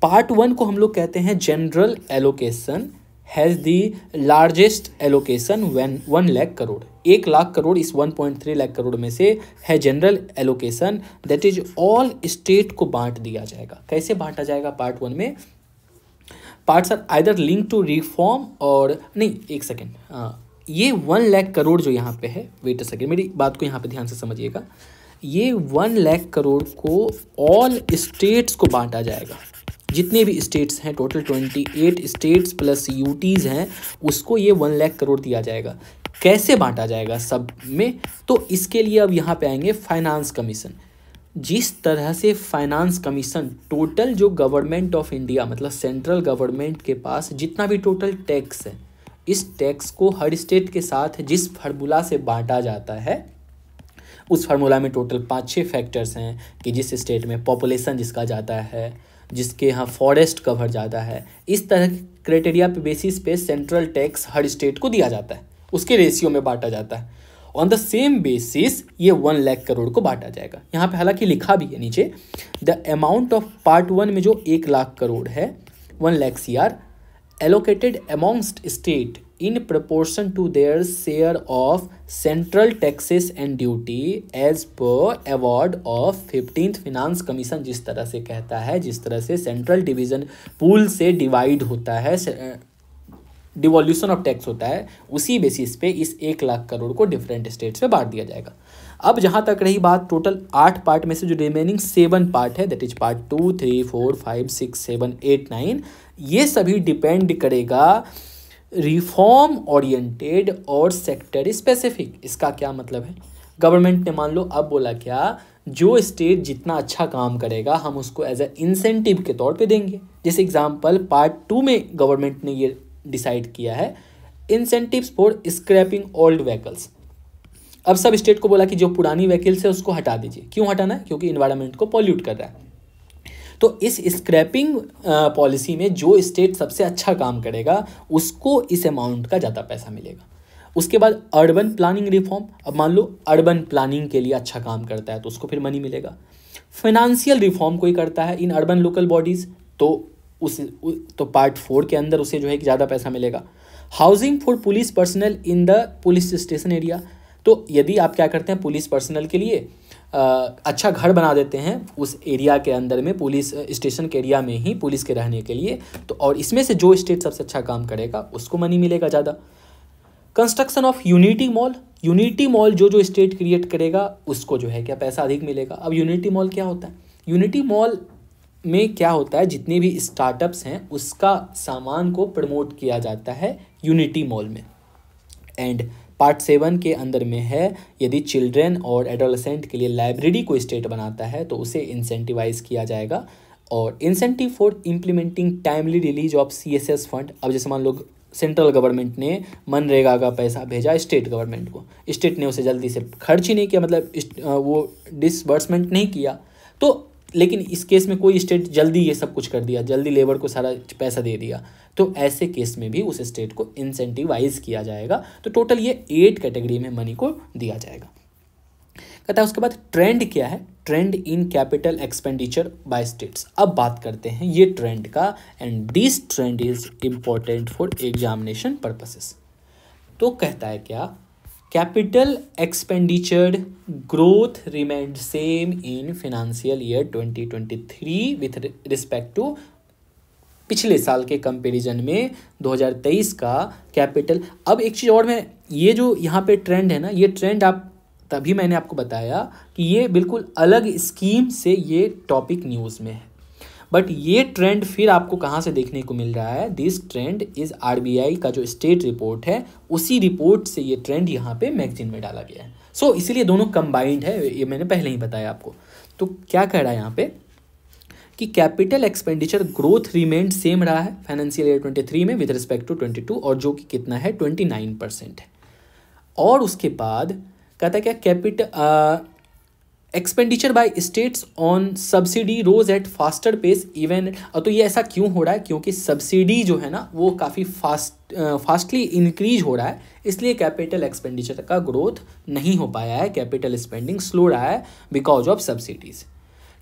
पार्ट वन को हम लोग कहते हैं general allocation has the largest allocation one one lakh crore एक लाख करोड़ इस one point three lakh crore में से है general allocation that is all state को बांट दिया जाएगा कैसे बांटा जाएगा पार्ट वन में parts are either link to reform और नहीं एक सेकेंड हाँ, ये वन लैख करोड़ जो यहाँ पे है वेट अ सेकेंड मेरी बात को यहाँ पे ध्यान से समझिएगा ये वन लैख करोड़ को ऑल स्टेट्स को बांटा जाएगा जितने भी स्टेट्स हैं total twenty eight states plus UTs हैं उसको ये वन लाख करोड़ दिया जाएगा कैसे बांटा जाएगा सब में तो इसके लिए अब यहाँ पे आएंगे फाइनेंस कमीशन जिस तरह से फाइनेंस कमीशन टोटल जो गवर्नमेंट ऑफ इंडिया मतलब सेंट्रल गवर्नमेंट के पास जितना भी टोटल टैक्स है इस टैक्स को हर स्टेट के साथ जिस फार्मूला से बांटा जाता है उस फार्मूला में टोटल पाँच छः फैक्टर्स हैं कि जिस स्टेट में पॉपुलेशन जिसका जाता है जिसके यहाँ फॉरेस्ट कवर ज़्यादा है इस तरह के क्राइटेरिया पे बेसिस पे सेंट्रल टैक्स हर स्टेट को दिया जाता है उसके रेशियो में बांटा जाता है ऑन द सेम बेसिस ये वन लाख करोड़ को बांटा जाएगा यहाँ पे हालांकि लिखा भी है नीचे the amount of part one में जो एक लाख करोड़ है one lakh C R allocated amongst state in proportion to their share of central taxes and duty as per award of fifteenth finance commission जिस तरह से कहता है जिस तरह से सेंट्रल डिवीज़न पूल से डिवाइड होता है डिवॉल्यूशन ऑफ टैक्स होता है उसी बेसिस पे इस एक लाख करोड़ को डिफरेंट स्टेट्स में बांट दिया जाएगा अब जहाँ तक रही बात टोटल आठ पार्ट में से जो रिमेनिंग सेवन पार्ट है that is part two three four five six seven eight nine ये सभी डिपेंड करेगा रिफॉर्म ओरिएंटेड और सेक्टर स्पेसिफिक इसका क्या मतलब है गवर्नमेंट ने मान लो अब बोला क्या जो स्टेट जितना अच्छा काम करेगा हम उसको एज ए इंसेंटिव के तौर पे देंगे जैसे एग्जांपल पार्ट टू में गवर्नमेंट ने ये डिसाइड किया है incentives for scrapping old vehicles अब सब स्टेट को बोला कि जो पुरानी व्हीकल्स है उसको हटा दीजिए क्यों हटाना है क्योंकि इन्वायरमेंट को पॉल्यूट कर रहा है तो इस स्क्रैपिंग पॉलिसी में जो स्टेट सबसे अच्छा काम करेगा उसको इस अमाउंट का ज़्यादा पैसा मिलेगा उसके बाद अर्बन प्लानिंग रिफॉर्म अब मान लो अर्बन प्लानिंग के लिए अच्छा काम करता है तो उसको फिर मनी मिलेगा फाइनेंशियल रिफॉर्म कोई करता है इन अर्बन लोकल बॉडीज़ तो उस तो पार्ट फोर के अंदर उसे जो है कि ज़्यादा पैसा मिलेगा housing for police personnel in the police station area तो यदि आप क्या करते हैं पुलिस पर्सनल के लिए अच्छा घर बना देते हैं उस एरिया के अंदर में पुलिस स्टेशन के एरिया में ही पुलिस के रहने के लिए तो और इसमें से जो स्टेट सबसे अच्छा काम करेगा उसको मनी मिलेगा ज़्यादा construction of unity mall unity mall जो जो स्टेट क्रिएट करेगा उसको जो है क्या पैसा अधिक मिलेगा अब यूनिटी मॉल क्या होता है यूनिटी मॉल में क्या होता है जितने भी स्टार्टअप्स हैं उसका सामान को प्रमोट किया जाता है यूनिटी मॉल में एंड पार्ट सेवन के अंदर में है यदि चिल्ड्रेन और एडोलसेंट के लिए लाइब्रेरी को स्टेट बनाता है तो उसे इंसेंटिवाइज किया जाएगा और incentive for implementing timely release of C S S fund अब जैसे मान लो सेंट्रल गवर्नमेंट ने मनरेगा का पैसा भेजा स्टेट गवर्नमेंट को स्टेट ने उसे जल्दी से खर्च ही नहीं किया मतलब वो डिसबर्समेंट नहीं किया तो लेकिन इस केस में कोई स्टेट जल्दी ये सब कुछ कर दिया जल्दी लेबर को सारा पैसा दे दिया तो ऐसे केस में भी उस स्टेट को इंसेंटिवाइज किया जाएगा तो टोटल ये एट कैटेगरी में मनी को दिया जाएगा कहता है उसके बाद ट्रेंड क्या है trend in capital expenditure by states अब बात करते हैं ये ट्रेंड का and this trend is important for examination purposes तो कहता है क्या capital expenditure growth remained same in financial year 2023 with respect to पिछले साल के कंपैरिजन में 2023 का कैपिटल अब एक चीज़ और मैं ये जो यहाँ पे ट्रेंड है ना ये ट्रेंड आप तभी मैंने आपको बताया कि ये बिल्कुल अलग स्कीम से ये टॉपिक न्यूज़ में है बट ये ट्रेंड फिर आपको कहाँ से देखने को मिल रहा है दिस ट्रेंड इज़ आर का जो स्टेट रिपोर्ट है उसी रिपोर्ट से ये ट्रेंड यहाँ पे मैगजीन में डाला गया है सो so, इसलिए दोनों कंबाइंड है ये मैंने पहले ही बताया आपको तो क्या कह रहा है यहाँ पे कि capital expenditure growth remained same रहा है फाइनेंशियल ईयर ट्वेंटी थ्री में with respect to twenty two और जो कि कितना है ट्वेंटी नाइन परसेंट है और उसके बाद कहता है क्या capital expenditure by states on subsidy rose at faster pace even though ये ऐसा क्यों हो रहा है क्योंकि सब्सिडी जो है ना वो काफ़ी फास्ट फास्टली इंक्रीज हो रहा है इसलिए कैपिटल एक्सपेंडिचर का ग्रोथ नहीं हो पाया है कैपिटल स्पेंडिंग स्लो रहा है because of subsidies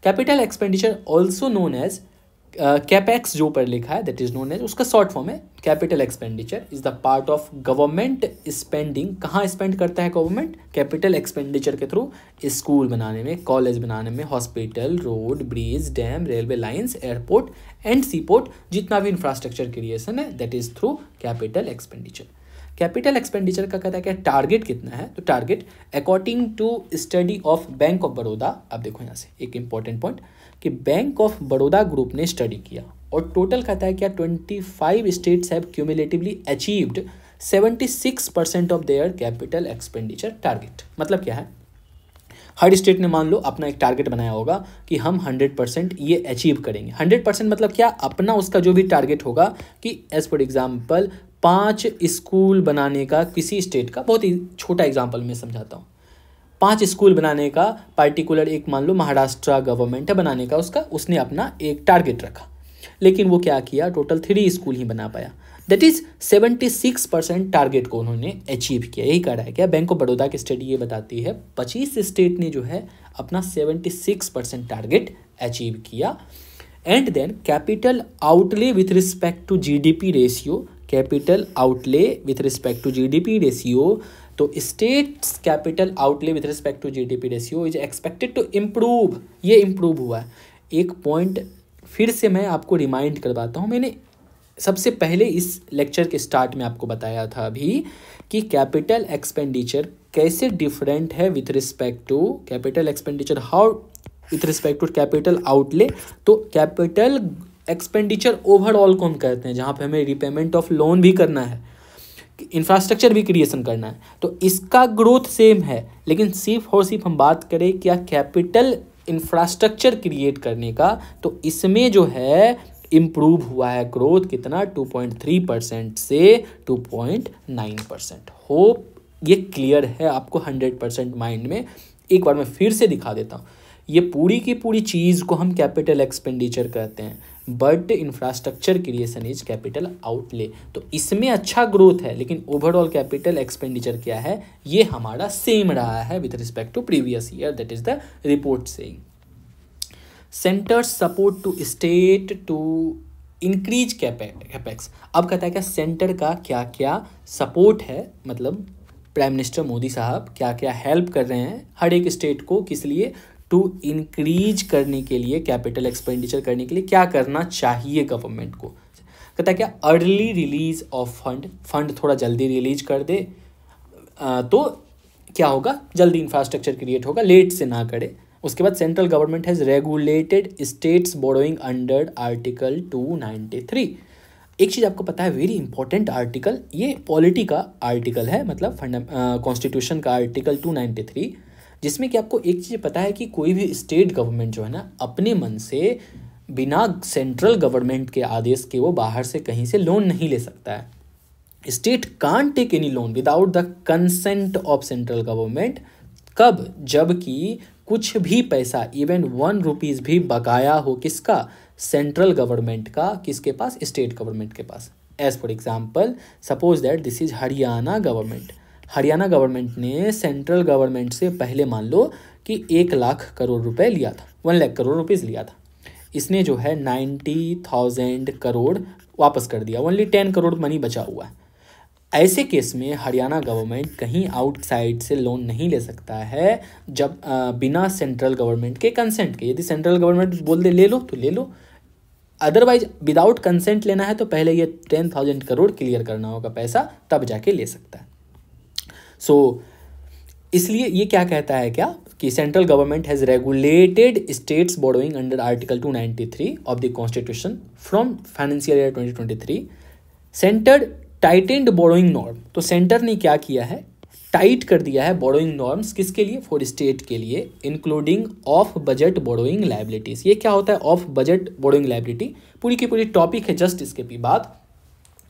capital expenditure also known as capex uh, जो ऊपर लिखा है दैट इज़ नोन एज उसका शॉर्ट फॉर्म है capital expenditure is the part of government spending कहाँ स्पेंड करता है गवर्नमेंट कैपिटल एक्सपेंडिचर के थ्रू स्कूल बनाने में कॉलेज बनाने में hospital road bridge dam railway lines airport and sea port जितना भी इंफ्रास्ट्रक्चर क्रिएशन है that is through capital expenditure capital expenditure का कहता है क्या टारगेट कितना है तो target according to study of bank of Baroda आप देखो यहाँ से एक इंपॉर्टेंट पॉइंट कि बैंक ऑफ बड़ौदा ग्रुप ने स्टडी किया और टोटल कहता है क्या twenty five states have cumulatively achieved seventy six percent of their capital expenditure target मतलब क्या है हर स्टेट ने मान लो अपना एक टारगेट बनाया होगा कि हम हंड्रेड परसेंट ये अचीव करेंगे हंड्रेड परसेंट मतलब क्या अपना उसका जो भी टारगेट होगा कि एज फॉर एग्जाम्पल पाँच स्कूल बनाने का किसी स्टेट का बहुत ही छोटा एग्जाम्पल मैं समझाता हूँ पांच स्कूल बनाने का पार्टिकुलर एक मान लो महाराष्ट्र गवर्नमेंट है बनाने का उसका उसने अपना एक टारगेट रखा लेकिन वो क्या किया टोटल थ्री स्कूल ही बना पाया that is seventy six percent target को उन्होंने अचीव किया यही कह रहा है क्या बैंक ऑफ बड़ौदा की स्टडी ये बताती है पच्चीस स्टेट ने जो है अपना seventy six percent target achieve किया and then capital outlay with respect to P ratio capital outlay with respect to P ratio तो states capital outlay with respect to GDP ratio is expected to improve ये इम्प्रूव हुआ है एक पॉइंट फिर से मैं आपको रिमाइंड करवाता हूँ मैंने सबसे पहले इस लेक्चर के स्टार्ट में आपको बताया था अभी कि कैपिटल एक्सपेंडिचर कैसे डिफरेंट है with respect to capital expenditure how with respect to capital outlay तो कैपिटल एक्सपेंडिचर ओवरऑल को हम कहते हैं जहाँ पे हमें रिपेमेंट ऑफ लोन भी करना है इंफ्रास्ट्रक्चर भी क्रिएशन करना है तो इसका ग्रोथ सेम है लेकिन सिर्फ और सिर्फ हम बात करें क्या कैपिटल इंफ्रास्ट्रक्चर क्रिएट करने का तो इसमें जो है इम्प्रूव हुआ है ग्रोथ कितना 2.3 परसेंट से 2.9 परसेंट होप ये क्लियर है आपको 100 परसेंट माइंड में एक बार मैं फिर से दिखा देता हूँ ये पूरी की पूरी चीज़ को हम कैपिटल एक्सपेंडिचर कहते हैं but infrastructure creation is capital outlay तो इसमें अच्छा ग्रोथ है लेकिन ओवरऑल कैपिटल एक्सपेंडिचर क्या है ये हमारा सेम रहा है with respect to previous year that is the report saying centre's support to state to increase capex अब कहता है क्या सेंटर का क्या क्या सपोर्ट है मतलब प्राइम मिनिस्टर मोदी साहब क्या क्या हेल्प कर रहे हैं हर एक स्टेट को किस लिए टू इंक्रीज करने के लिए कैपिटल एक्सपेंडिचर करने के लिए क्या करना चाहिए गवर्नमेंट को कहता है क्या early release of fund fund थोड़ा जल्दी रिलीज कर दे तो क्या होगा जल्दी इंफ्रास्ट्रक्चर क्रिएट होगा लेट से ना करे उसके बाद central government has regulated states borrowing under article two ninety three एक चीज़ आपको पता है वेरी इंपॉर्टेंट आर्टिकल ये पॉलिटी का आर्टिकल है मतलब फंड कॉन्स्टिट्यूशन का आर्टिकल टू नाइन्टी थ्री जिसमें कि आपको एक चीज़ पता है कि कोई भी स्टेट गवर्नमेंट जो है ना अपने मन से बिना सेंट्रल गवर्नमेंट के आदेश के वो बाहर से कहीं से लोन नहीं ले सकता है state can take any loan without the consent of central government कब जबकि कुछ भी पैसा इवन वन रुपीज़ भी बकाया हो किसका सेंट्रल गवर्नमेंट का किसके पास स्टेट गवर्नमेंट के पास as for example suppose that this is Haryana government Haryana government ने सेंट्रल गवर्नमेंट से पहले मान लो कि एक लाख करोड़ रुपए लिया था वन लाख करोड़ रुपीज़ लिया था इसने जो है नाइन्टी थाउजेंड करोड़ वापस कर दिया ओनली टेन करोड़ मनी बचा हुआ है ऐसे केस में हरियाणा गवर्नमेंट कहीं आउटसाइड से लोन नहीं ले सकता है जब आ, बिना सेंट्रल गवर्नमेंट के कंसेंट के यदि सेंट्रल गवर्नमेंट बोल दे ले लो तो ले लो अदरवाइज विदाउट कंसेंट लेना है तो पहले ये टेन थाउजेंड करोड़ क्लियर करना होगा पैसा तब जाके ले सकता है सो so, इसलिए ये क्या कहता है क्या कि central government has regulated states borrowing under article 293 of the constitution from financial year 2023 centre tightened borrowing norm तो सेंटर ने क्या किया है टाइट कर दिया है बोरोइंग नॉर्म्स किसके लिए फॉर स्टेट के लिए including of budget borrowing liabilities ये क्या होता है ऑफ बजट बोरोइंग लाइबिलिटी पूरी की पूरी टॉपिक है जस्ट इसके भी बात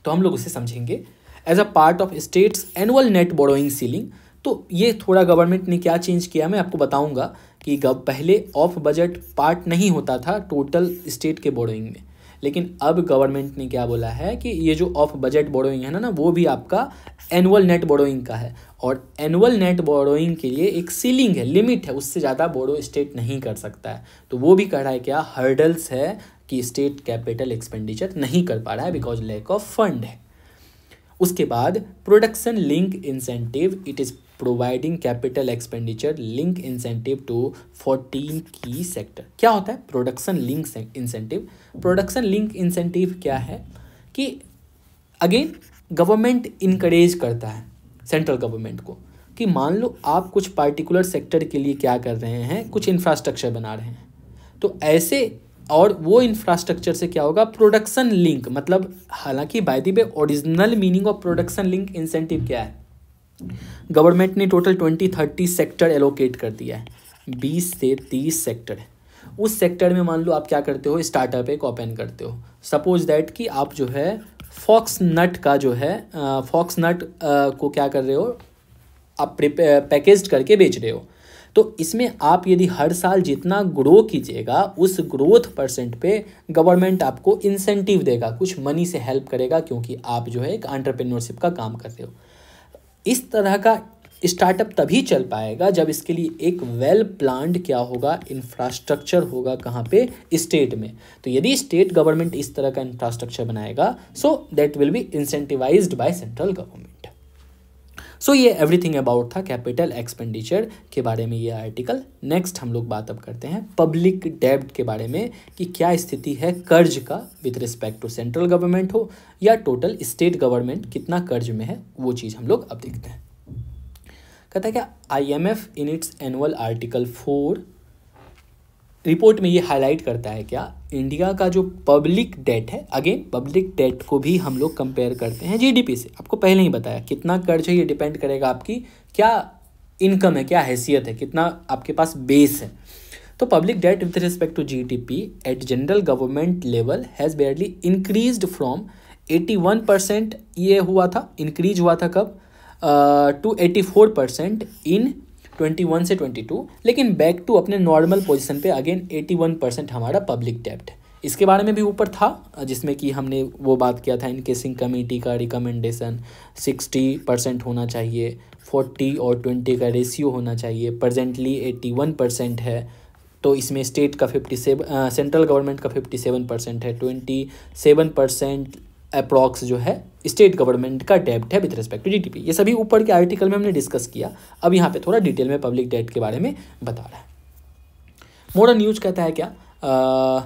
तो हम लोग उसे समझेंगे as a part of states annual net borrowing ceiling तो ये थोड़ा गवर्नमेंट ने क्या चेंज किया मैं आपको बताऊंगा कि पहले ऑफ बजट पार्ट नहीं होता था टोटल स्टेट के बोरोइंग में लेकिन अब गवर्नमेंट ने क्या बोला है कि ये जो ऑफ बजट बोरोइंग है ना ना वो भी आपका एनुअल नेट बोरोइंग का है और एनुअल नेट बोरोइंग के लिए एक सीलिंग है लिमिट है उससे ज़्यादा बोरो स्टेट नहीं कर सकता है तो वो भी कह रहा है क्या हर्डल्स है कि स्टेट कैपिटल एक्सपेंडिचर नहीं कर पा रहा है बिकॉज लैक ऑफ फंड है उसके बाद production link incentive it is providing capital expenditure link incentive to fourteen key sector क्या होता है production link incentive production link incentive क्या है कि अगेन गवर्नमेंट इनक्रेज करता है सेंट्रल गवर्नमेंट को कि मान लो आप कुछ पार्टिकुलर सेक्टर के लिए क्या कर रहे हैं कुछ इंफ्रास्ट्रक्चर बना रहे हैं तो ऐसे और वो इंफ्रास्ट्रक्चर से क्या होगा प्रोडक्शन लिंक मतलब हालांकि by the way original meaning of production link incentive क्या है गवर्नमेंट ने total twenty thirty sector allocate कर दिया है बीस से तीस सेक्टर है उस सेक्टर में मान लो आप क्या करते हो स्टार्टअप एक ओपन करते हो सपोज दैट कि आप जो है फॉक्स नट का जो है फॉक्स नट को क्या कर रहे हो आप पैकेज करके बेच रहे हो तो इसमें आप यदि हर साल जितना ग्रो कीजिएगा उस ग्रोथ परसेंट पे गवर्नमेंट आपको इंसेंटिव देगा कुछ मनी से हेल्प करेगा क्योंकि आप जो है एक एंटरप्रेन्योरशिप का काम कर रहे हो इस तरह का स्टार्टअप तभी चल पाएगा जब इसके लिए एक वेल प्लान्ड क्या होगा इंफ्रास्ट्रक्चर होगा कहाँ पे स्टेट में तो यदि स्टेट गवर्नमेंट इस तरह का इंफ्रास्ट्रक्चर बनाएगा so that will be incentivised by central government so ये एवरीथिंग अबाउट था कैपिटल एक्सपेंडिचर के बारे में ये आर्टिकल नेक्स्ट हम लोग बात अब करते हैं पब्लिक डेब्ट के बारे में कि क्या स्थिति है कर्ज का with respect to central government हो या टोटल स्टेट गवर्नमेंट कितना कर्ज में है वो चीज़ हम लोग अब देखते हैं कहता है क्या I M F in its annual article four report में ये हाईलाइट करता है क्या इंडिया का जो पब्लिक डेट है अगेन पब्लिक डेट को भी हम लोग कंपेयर करते हैं जीडीपी से आपको पहले ही बताया कितना कर्ज है ये डिपेंड करेगा आपकी क्या इनकम है क्या हैसियत है कितना आपके पास बेस है तो public debt with respect to G D P at general government level has barely increase from eighty one percent ये हुआ था इंक्रीज हुआ था कब to eighty four percent in one से टू लेकिन बैक टू अपने नॉर्मल पोजिशन पर अगेन वन परसेंट हमारा पब्लिक डेप्ट इसके बारे में भी ऊपर था जिसमें कि हमने वो बात किया था इनकेसिंग कमेटी का रिकमेंडेशन सिक्सटी परसेंट होना चाहिए फोर्टी और ट्वेंटी का रेशियो होना चाहिए प्रजेंटली वन परसेंट है तो इसमें स्टेट का फिफ्टी सेवन सेंट्रल गवर्नमेंट का फिफ्टी सेवन परसेंट है ट्वेंटी सेवन परसेंट अप्रॉक्स जो है स्टेट गवर्नमेंट का डेप्ट है विद रिस्पेक्ट टू जीडीपी ये सभी ऊपर के आर्टिकल में हमने डिस्कस किया अब यहाँ पे थोड़ा डिटेल में पब्लिक डेट के बारे में बता रहा है मॉडर्न न्यूज कहता है क्या आ,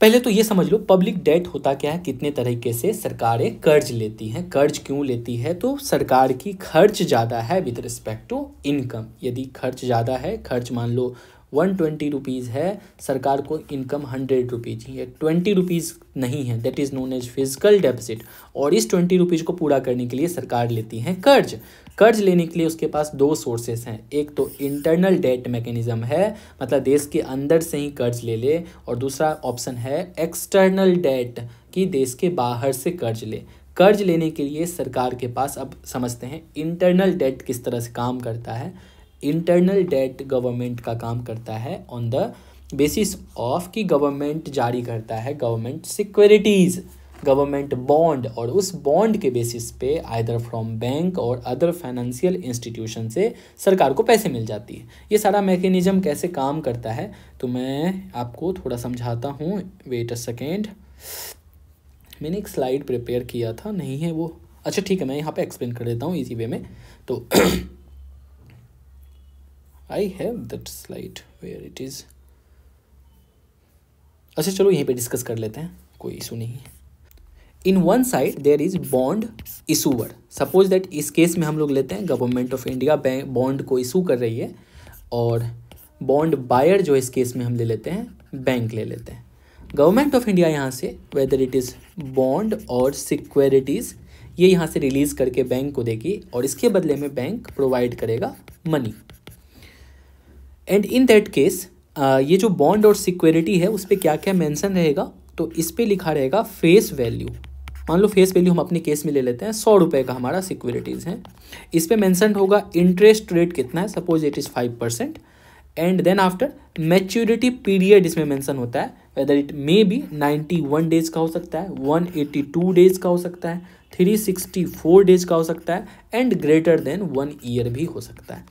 पहले तो ये समझ लो पब्लिक डेट होता क्या है कितने तरीके से सरकारें कर्ज लेती हैं कर्ज क्यों लेती है तो सरकार की खर्च ज़्यादा है विद रिस्पेक्ट टू इनकम यदि खर्च ज़्यादा है खर्च मान लो वन ट्वेंटी रुपीज़ है सरकार को इनकम हंड्रेड रुपीज़ ये ट्वेंटी रुपीज़ नहीं है that is known as physical deficit और इस ट्वेंटी रुपीज़ को पूरा करने के लिए सरकार लेती है कर्ज कर्ज लेने के लिए उसके पास दो सोर्सेस हैं एक तो इंटरनल डेट मैकेनिज़्म है मतलब देश के अंदर से ही कर्ज ले ले और दूसरा ऑप्शन है एक्सटर्नल डेट कि देश के बाहर से कर्ज ले कर्ज लेने के लिए सरकार के पास अब समझते हैं इंटरनल डेट किस तरह से काम करता है इंटरनल डेट गवर्नमेंट का काम करता है ऑन द बेसिस ऑफ कि गवर्नमेंट जारी करता है गवर्नमेंट सिक्योरिटीज़ गवर्नमेंट बॉन्ड और उस बॉन्ड के बेसिस पे आइदर फ्रॉम बैंक और अदर फाइनेंशियल इंस्टीट्यूशन से सरकार को पैसे मिल जाती है ये सारा मैकेनिज्म कैसे काम करता है तो मैं आपको थोड़ा समझाता हूँ वेट अ सेकेंड मैंने एक स्लाइड प्रिपेयर किया था नहीं है वो अच्छा ठीक है मैं यहाँ पे एक्सप्लेन कर देता हूँ इसी वे में तो I have that slide where it is अच्छा चलो यहीं पे डिस्कस कर लेते हैं कोई इशू नहीं है in one side there is bond issuer suppose that इस केस में हम लोग लेते हैं government of India bank bond को इशू कर रही है और बॉन्ड बायर जो इस केस में हम ले लेते हैं बैंक ले लेते हैं गवर्नमेंट ऑफ इंडिया यहाँ से वेदर इट इज़ बॉन्ड और सिक्योरिटीज़ ये यहाँ से रिलीज़ करके बैंक को देगी और इसके बदले में बैंक प्रोवाइड करेगा money and in that case ये जो बॉन्ड और सिक्योरिटी है उस पर क्या क्या मैंसन रहेगा तो इस पर लिखा रहेगा फेस वैल्यू मान लो फेस वैल्यू हम अपने केस में ले लेते हैं सौ रुपये का हमारा सिक्योरिटीज़ है इस पर मैंसन होगा इंटरेस्ट रेट कितना है suppose it is five percent and then after maturity period इसमें मैंसन होता है whether it may be ninety one days का हो सकता है वन एट्टी टू डेज का हो सकता है थ्री सिक्सटी फोर डेज का हो सकता है and greater than one year भी हो सकता है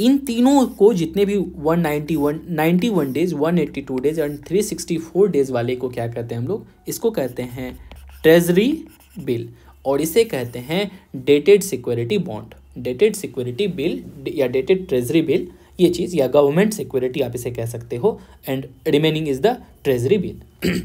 इन तीनों को जितने भी 191 91 डेज 182 डेज एंड 364 डेज वाले को क्या कहते हैं हम लोग इसको कहते हैं ट्रेजरी बिल और इसे कहते हैं dated security bond dated security bill या डेटेड ट्रेजरी बिल ये चीज़ या गवर्नमेंट सिक्योरिटी आप इसे कह सकते हो and remaining is the treasury bill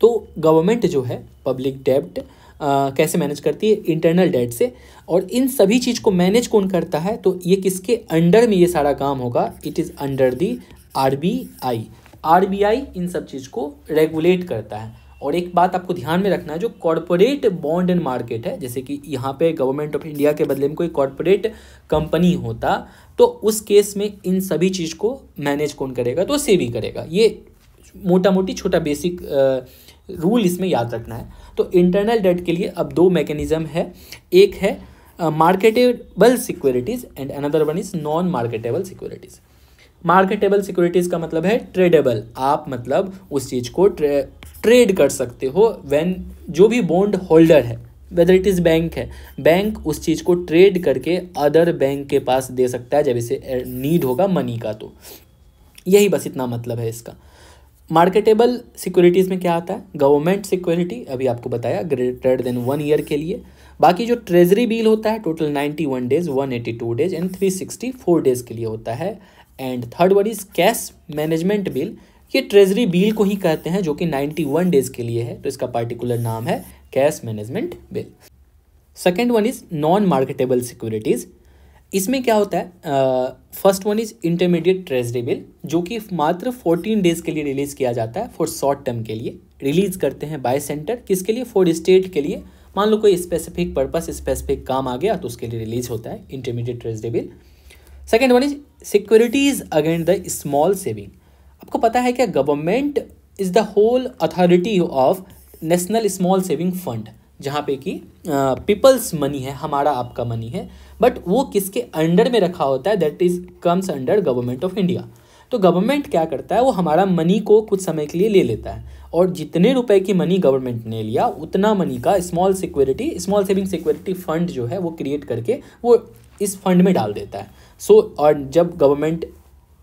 तो गवर्नमेंट जो है पब्लिक डेब्ट कैसे मैनेज करती है इंटरनल डेट से और इन सभी चीज़ को मैनेज कौन करता है तो ये किसके अंडर में ये सारा काम होगा it is under the R B I R B I इन सब चीज़ को रेगुलेट करता है और एक बात आपको ध्यान में रखना है जो कॉरपोरेट बॉन्ड एंड मार्केट है जैसे कि यहाँ पे गवर्नमेंट ऑफ इंडिया के बदले में कोई कॉरपोरेट कंपनी होता तो उस केस में इन सभी चीज़ को मैनेज कौन करेगा तो सेबी करेगा ये मोटा मोटी छोटा बेसिक रूल इसमें याद रखना है तो इंटरनल डेट के लिए अब दो मैकेनिज्म है एक है marketable securities and another one is non marketable securities marketable securities का मतलब है ट्रेडेबल आप मतलब उस चीज़ को ट्रे ट्रेड कर सकते हो वैन जो भी बॉन्ड होल्डर है वेदर इट इज़ बैंक है बैंक उस चीज़ को ट्रेड करके अदर बैंक के पास दे सकता है जब इसे नीड uh, होगा मनी का तो यही बस इतना मतलब है इसका मार्केटेबल सिक्योरिटीज़ में क्या आता है गवर्नमेंट सिक्योरिटी अभी आपको बताया ग्रेटर देन वन ईयर के लिए बाकी जो ट्रेजरी बिल होता है total ninety one days one eighty two days and three sixty four days के लिए होता है and third one is cash management bill ये ट्रेजरी बिल को ही कहते हैं जो कि नाइन्टी वन डेज के लिए है तो इसका पार्टिकुलर नाम है cash management bill second one is non marketable securities इसमें क्या होता है first one is intermediate treasury bill जो कि मात्र फोर्टीन डेज के लिए रिलीज़ किया जाता है फॉर शॉर्ट टर्म के लिए रिलीज़ करते हैं बाय सेंटर किसके लिए फॉर स्टेट के लिए मान लो कोई स्पेसिफिक पर्पस स्पेसिफिक काम आ गया तो उसके लिए रिलीज होता है intermediate treasury bill second one is securities against the small saving आपको पता है क्या government is the whole authority of national small saving fund जहाँ पे कि पीपल्स मनी है हमारा आपका मनी है बट वो किसके अंडर में रखा होता है that is comes under government of India तो गवर्नमेंट क्या करता है वो हमारा मनी को कुछ समय के लिए ले लेता है और जितने रुपए की मनी गवर्नमेंट ने लिया उतना मनी का small security small saving security fund जो है वो क्रिएट करके वो इस फंड में डाल देता है सो so, और जब गवर्नमेंट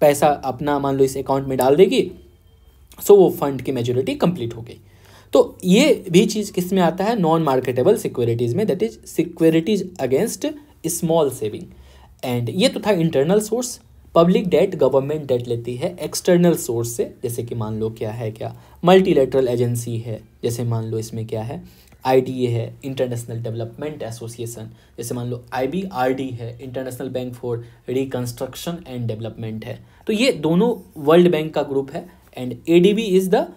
पैसा अपना मान लो इस अकाउंट में डाल देगी सो so वो फंड की मेजोरिटी कंप्लीट हो गई तो ये भी चीज़ किस में आता है नॉन मार्केटेबल सिक्योरिटीज़ में that is securities against small saving and ये तो था internal source public debt government debt लेती है एक्सटर्नल सोर्स से जैसे कि मान लो क्या है क्या मल्टीलेटरल एजेंसी है जैसे मान लो इसमें क्या है आई है इंटरनेशनल डेवलपमेंट एसोसिएशन जैसे मान लो आई है international bank for reconstruction and development है तो ये दोनों वर्ल्ड बैंक का ग्रुप है and A D B is the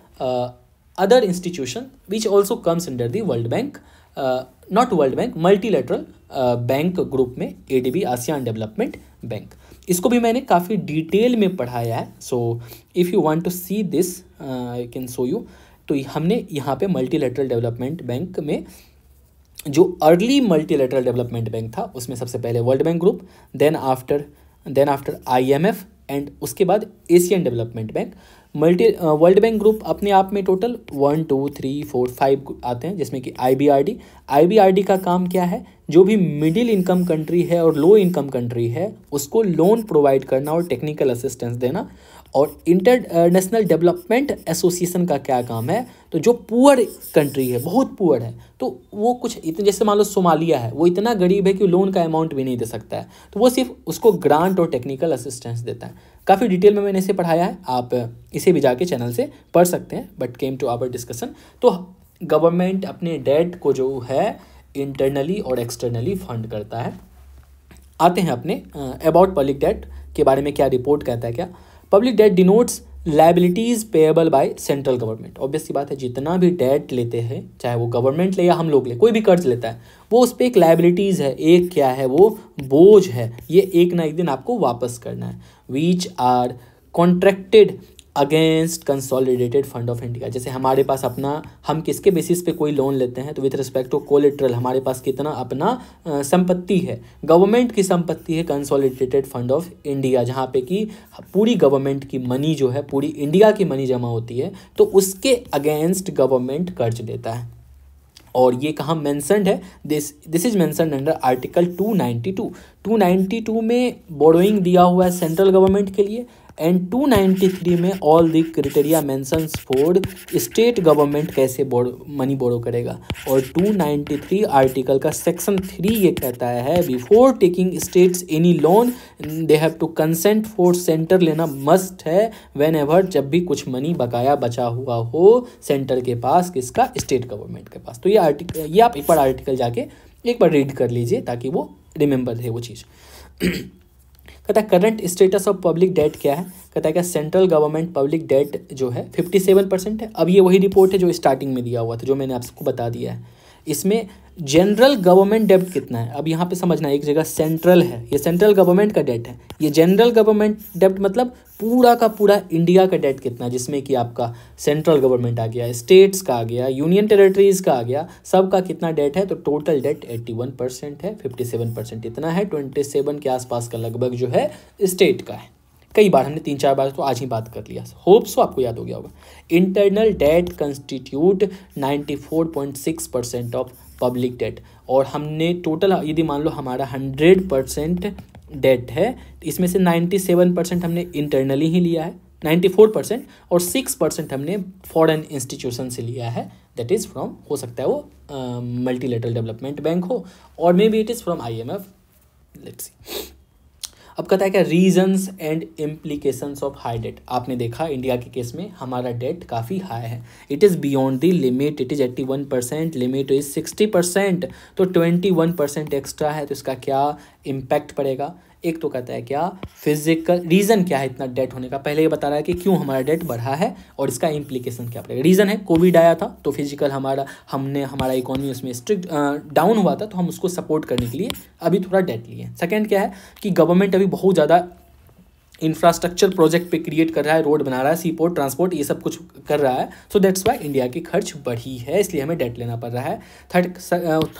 other institution which also comes under the world bank uh, not world bank multilateral bank uh, group में A D B Asian development bank इसको भी मैंने काफ़ी डिटेल में पढ़ाया है so if you want to see this I can show you तो हमने यहाँ पे मल्टीलेटरल डेवलपमेंट बैंक में जो अर्ली मल्टीलेटरल डेवलपमेंट बैंक था उसमें सबसे पहले world bank group then after then after IMF and उसके बाद Asian development bank multi world bank group अपने आप में total one two three four five आते हैं जिसमें कि आईबीआरडी आईबीआरडी का काम क्या है जो भी मिडिल इनकम कंट्री है और लो इनकम कंट्री है उसको लोन प्रोवाइड करना और टेक्निकल असिस्टेंस देना और इंटरनेशनल डेवलपमेंट एसोसिएशन का क्या काम है तो जो पुअर कंट्री है बहुत पुअर है तो वो कुछ इतने जैसे मान लो सोमालिया है वो इतना गरीब है कि लोन का अमाउंट भी नहीं दे सकता है तो वो सिर्फ उसको ग्रांट और टेक्निकल असिस्टेंस देता है काफ़ी डिटेल में मैंने इसे पढ़ाया है आप इसे भी जाके चैनल से पढ़ सकते हैं but came to our discussion तो गवर्नमेंट अपने डेट को जो है इंटरनली और एक्सटर्नली फंड करता है आते हैं अपने अबाउट पब्लिक डेट के बारे में क्या रिपोर्ट कहता है क्या public debt denotes liabilities payable by central government obvious बात है जितना भी डेट लेते हैं चाहे वो गवर्नमेंट ले या हम लोग ले कोई भी कर्ज लेता है वो उस पर एक लाइबिलिटीज़ है एक क्या है वो बोझ है ये एक ना एक दिन आपको वापस करना है which are contracted against consolidated fund of India जैसे हमारे पास अपना हम किसके बेसिस पे कोई लोन लेते हैं तो विथ रिस्पेक्ट टू कोलिट्रल हमारे पास कितना अपना संपत्ति है गवर्नमेंट की संपत्ति है कंसोलिडेटेड फंड ऑफ इंडिया जहाँ पे कि पूरी गवर्नमेंट की मनी जो है पूरी इंडिया की मनी जमा होती है तो उसके अगेंस्ट गवर्नमेंट कर्ज देता है और ये कहाँ मैंसनड है this this is mention under article 292 292 में बोरोइंग दिया हुआ है सेंट्रल गवर्नमेंट के लिए एंड 293 में all the criteria mention for state government कैसे मनी बोरो करेगा और 293 आर्टिकल का सेक्शन थ्री ये कहता है before taking states any loan they have to consent for centre लेना मस्ट है वेन एवर जब भी कुछ मनी बकाया बचा हुआ हो सेंटर के पास किसका स्टेट गवर्नमेंट के पास तो ये आर्टिकल ये आप एक बार आर्टिकल जाके एक बार रीड कर लीजिए ताकि वो रिमेंबर रहे वो चीज़ कहता है current status of public debt क्या है कहता है क्या सेंट्रल गवर्नमेंट पब्लिक डेट जो है फिफ्टी सेवन परसेंट है अब ये वही रिपोर्ट है जो स्टार्टिंग में दिया हुआ था जो मैंने आपको बता दिया है इसमें जनरल गवर्नमेंट डेब्ट कितना है अब यहाँ पे समझना है एक जगह सेंट्रल है ये सेंट्रल गवर्नमेंट का डेट है ये जनरल गवर्नमेंट डेब्ट मतलब पूरा का पूरा इंडिया का डेट कितना है जिसमें कि आपका सेंट्रल गवर्नमेंट आ गया स्टेट्स का आ गया यूनियन टेरिटरीज का आ गया सब का कितना डेट है तो टोटल डेट एट्टी परसेंट है फिफ्टी परसेंट इतना है ट्वेंटी के आसपास का लगभग जो है स्टेट का है कई बार हमने तीन चार बार तो आज ही बात कर लिया होप्स तो so, आपको याद हो गया होगा internal debt constitute six percent of public debt और हमने टोटल यदि मान लो हमारा हंड्रेड परसेंट डेट है तो इसमें से नाइन्टी सेवन परसेंट हमने इंटरनली ही लिया है नाइन्टी फोर परसेंट और सिक्स परसेंट हमने फॉरेन इंस्टीट्यूशन से लिया है दैट इज़ फ्रॉम हो सकता है वो मल्टीलेटरल डेवलपमेंट बैंक हो और maybe it is from I M F let's अब कहता है क्या reasons and implications of high debt आपने देखा इंडिया के केस में हमारा डेट काफ़ी हाई है it is beyond the limit it is eighty one percent limit is sixty percent तो ट्वेंटी वन परसेंट एक्स्ट्रा है तो इसका क्या इम्पैक्ट पड़ेगा एक तो कहता है क्या फिजिकल रीज़न क्या है इतना डेट होने का पहले ये बता रहा है कि क्यों हमारा डेट बढ़ा है और इसका इम्प्लीकेशन क्या पड़ेगा रीज़न है कोविड आया था तो फिजिकल हमारा हमने हमारा इकोनॉमी उसमें स्ट्रिक्ट डाउन हुआ था तो हम उसको सपोर्ट करने के लिए अभी थोड़ा डेट लिए सेकेंड क्या है कि गवर्नमेंट अभी बहुत ज़्यादा इंफ्रास्ट्रक्चर प्रोजेक्ट पे क्रिएट कर रहा है रोड बना रहा है सीपोर्ट ट्रांसपोर्ट ये सब कुछ कर रहा है सो दैट्स वाई इंडिया की खर्च बढ़ी है इसलिए हमें डेट लेना पड़ रहा है थर्ड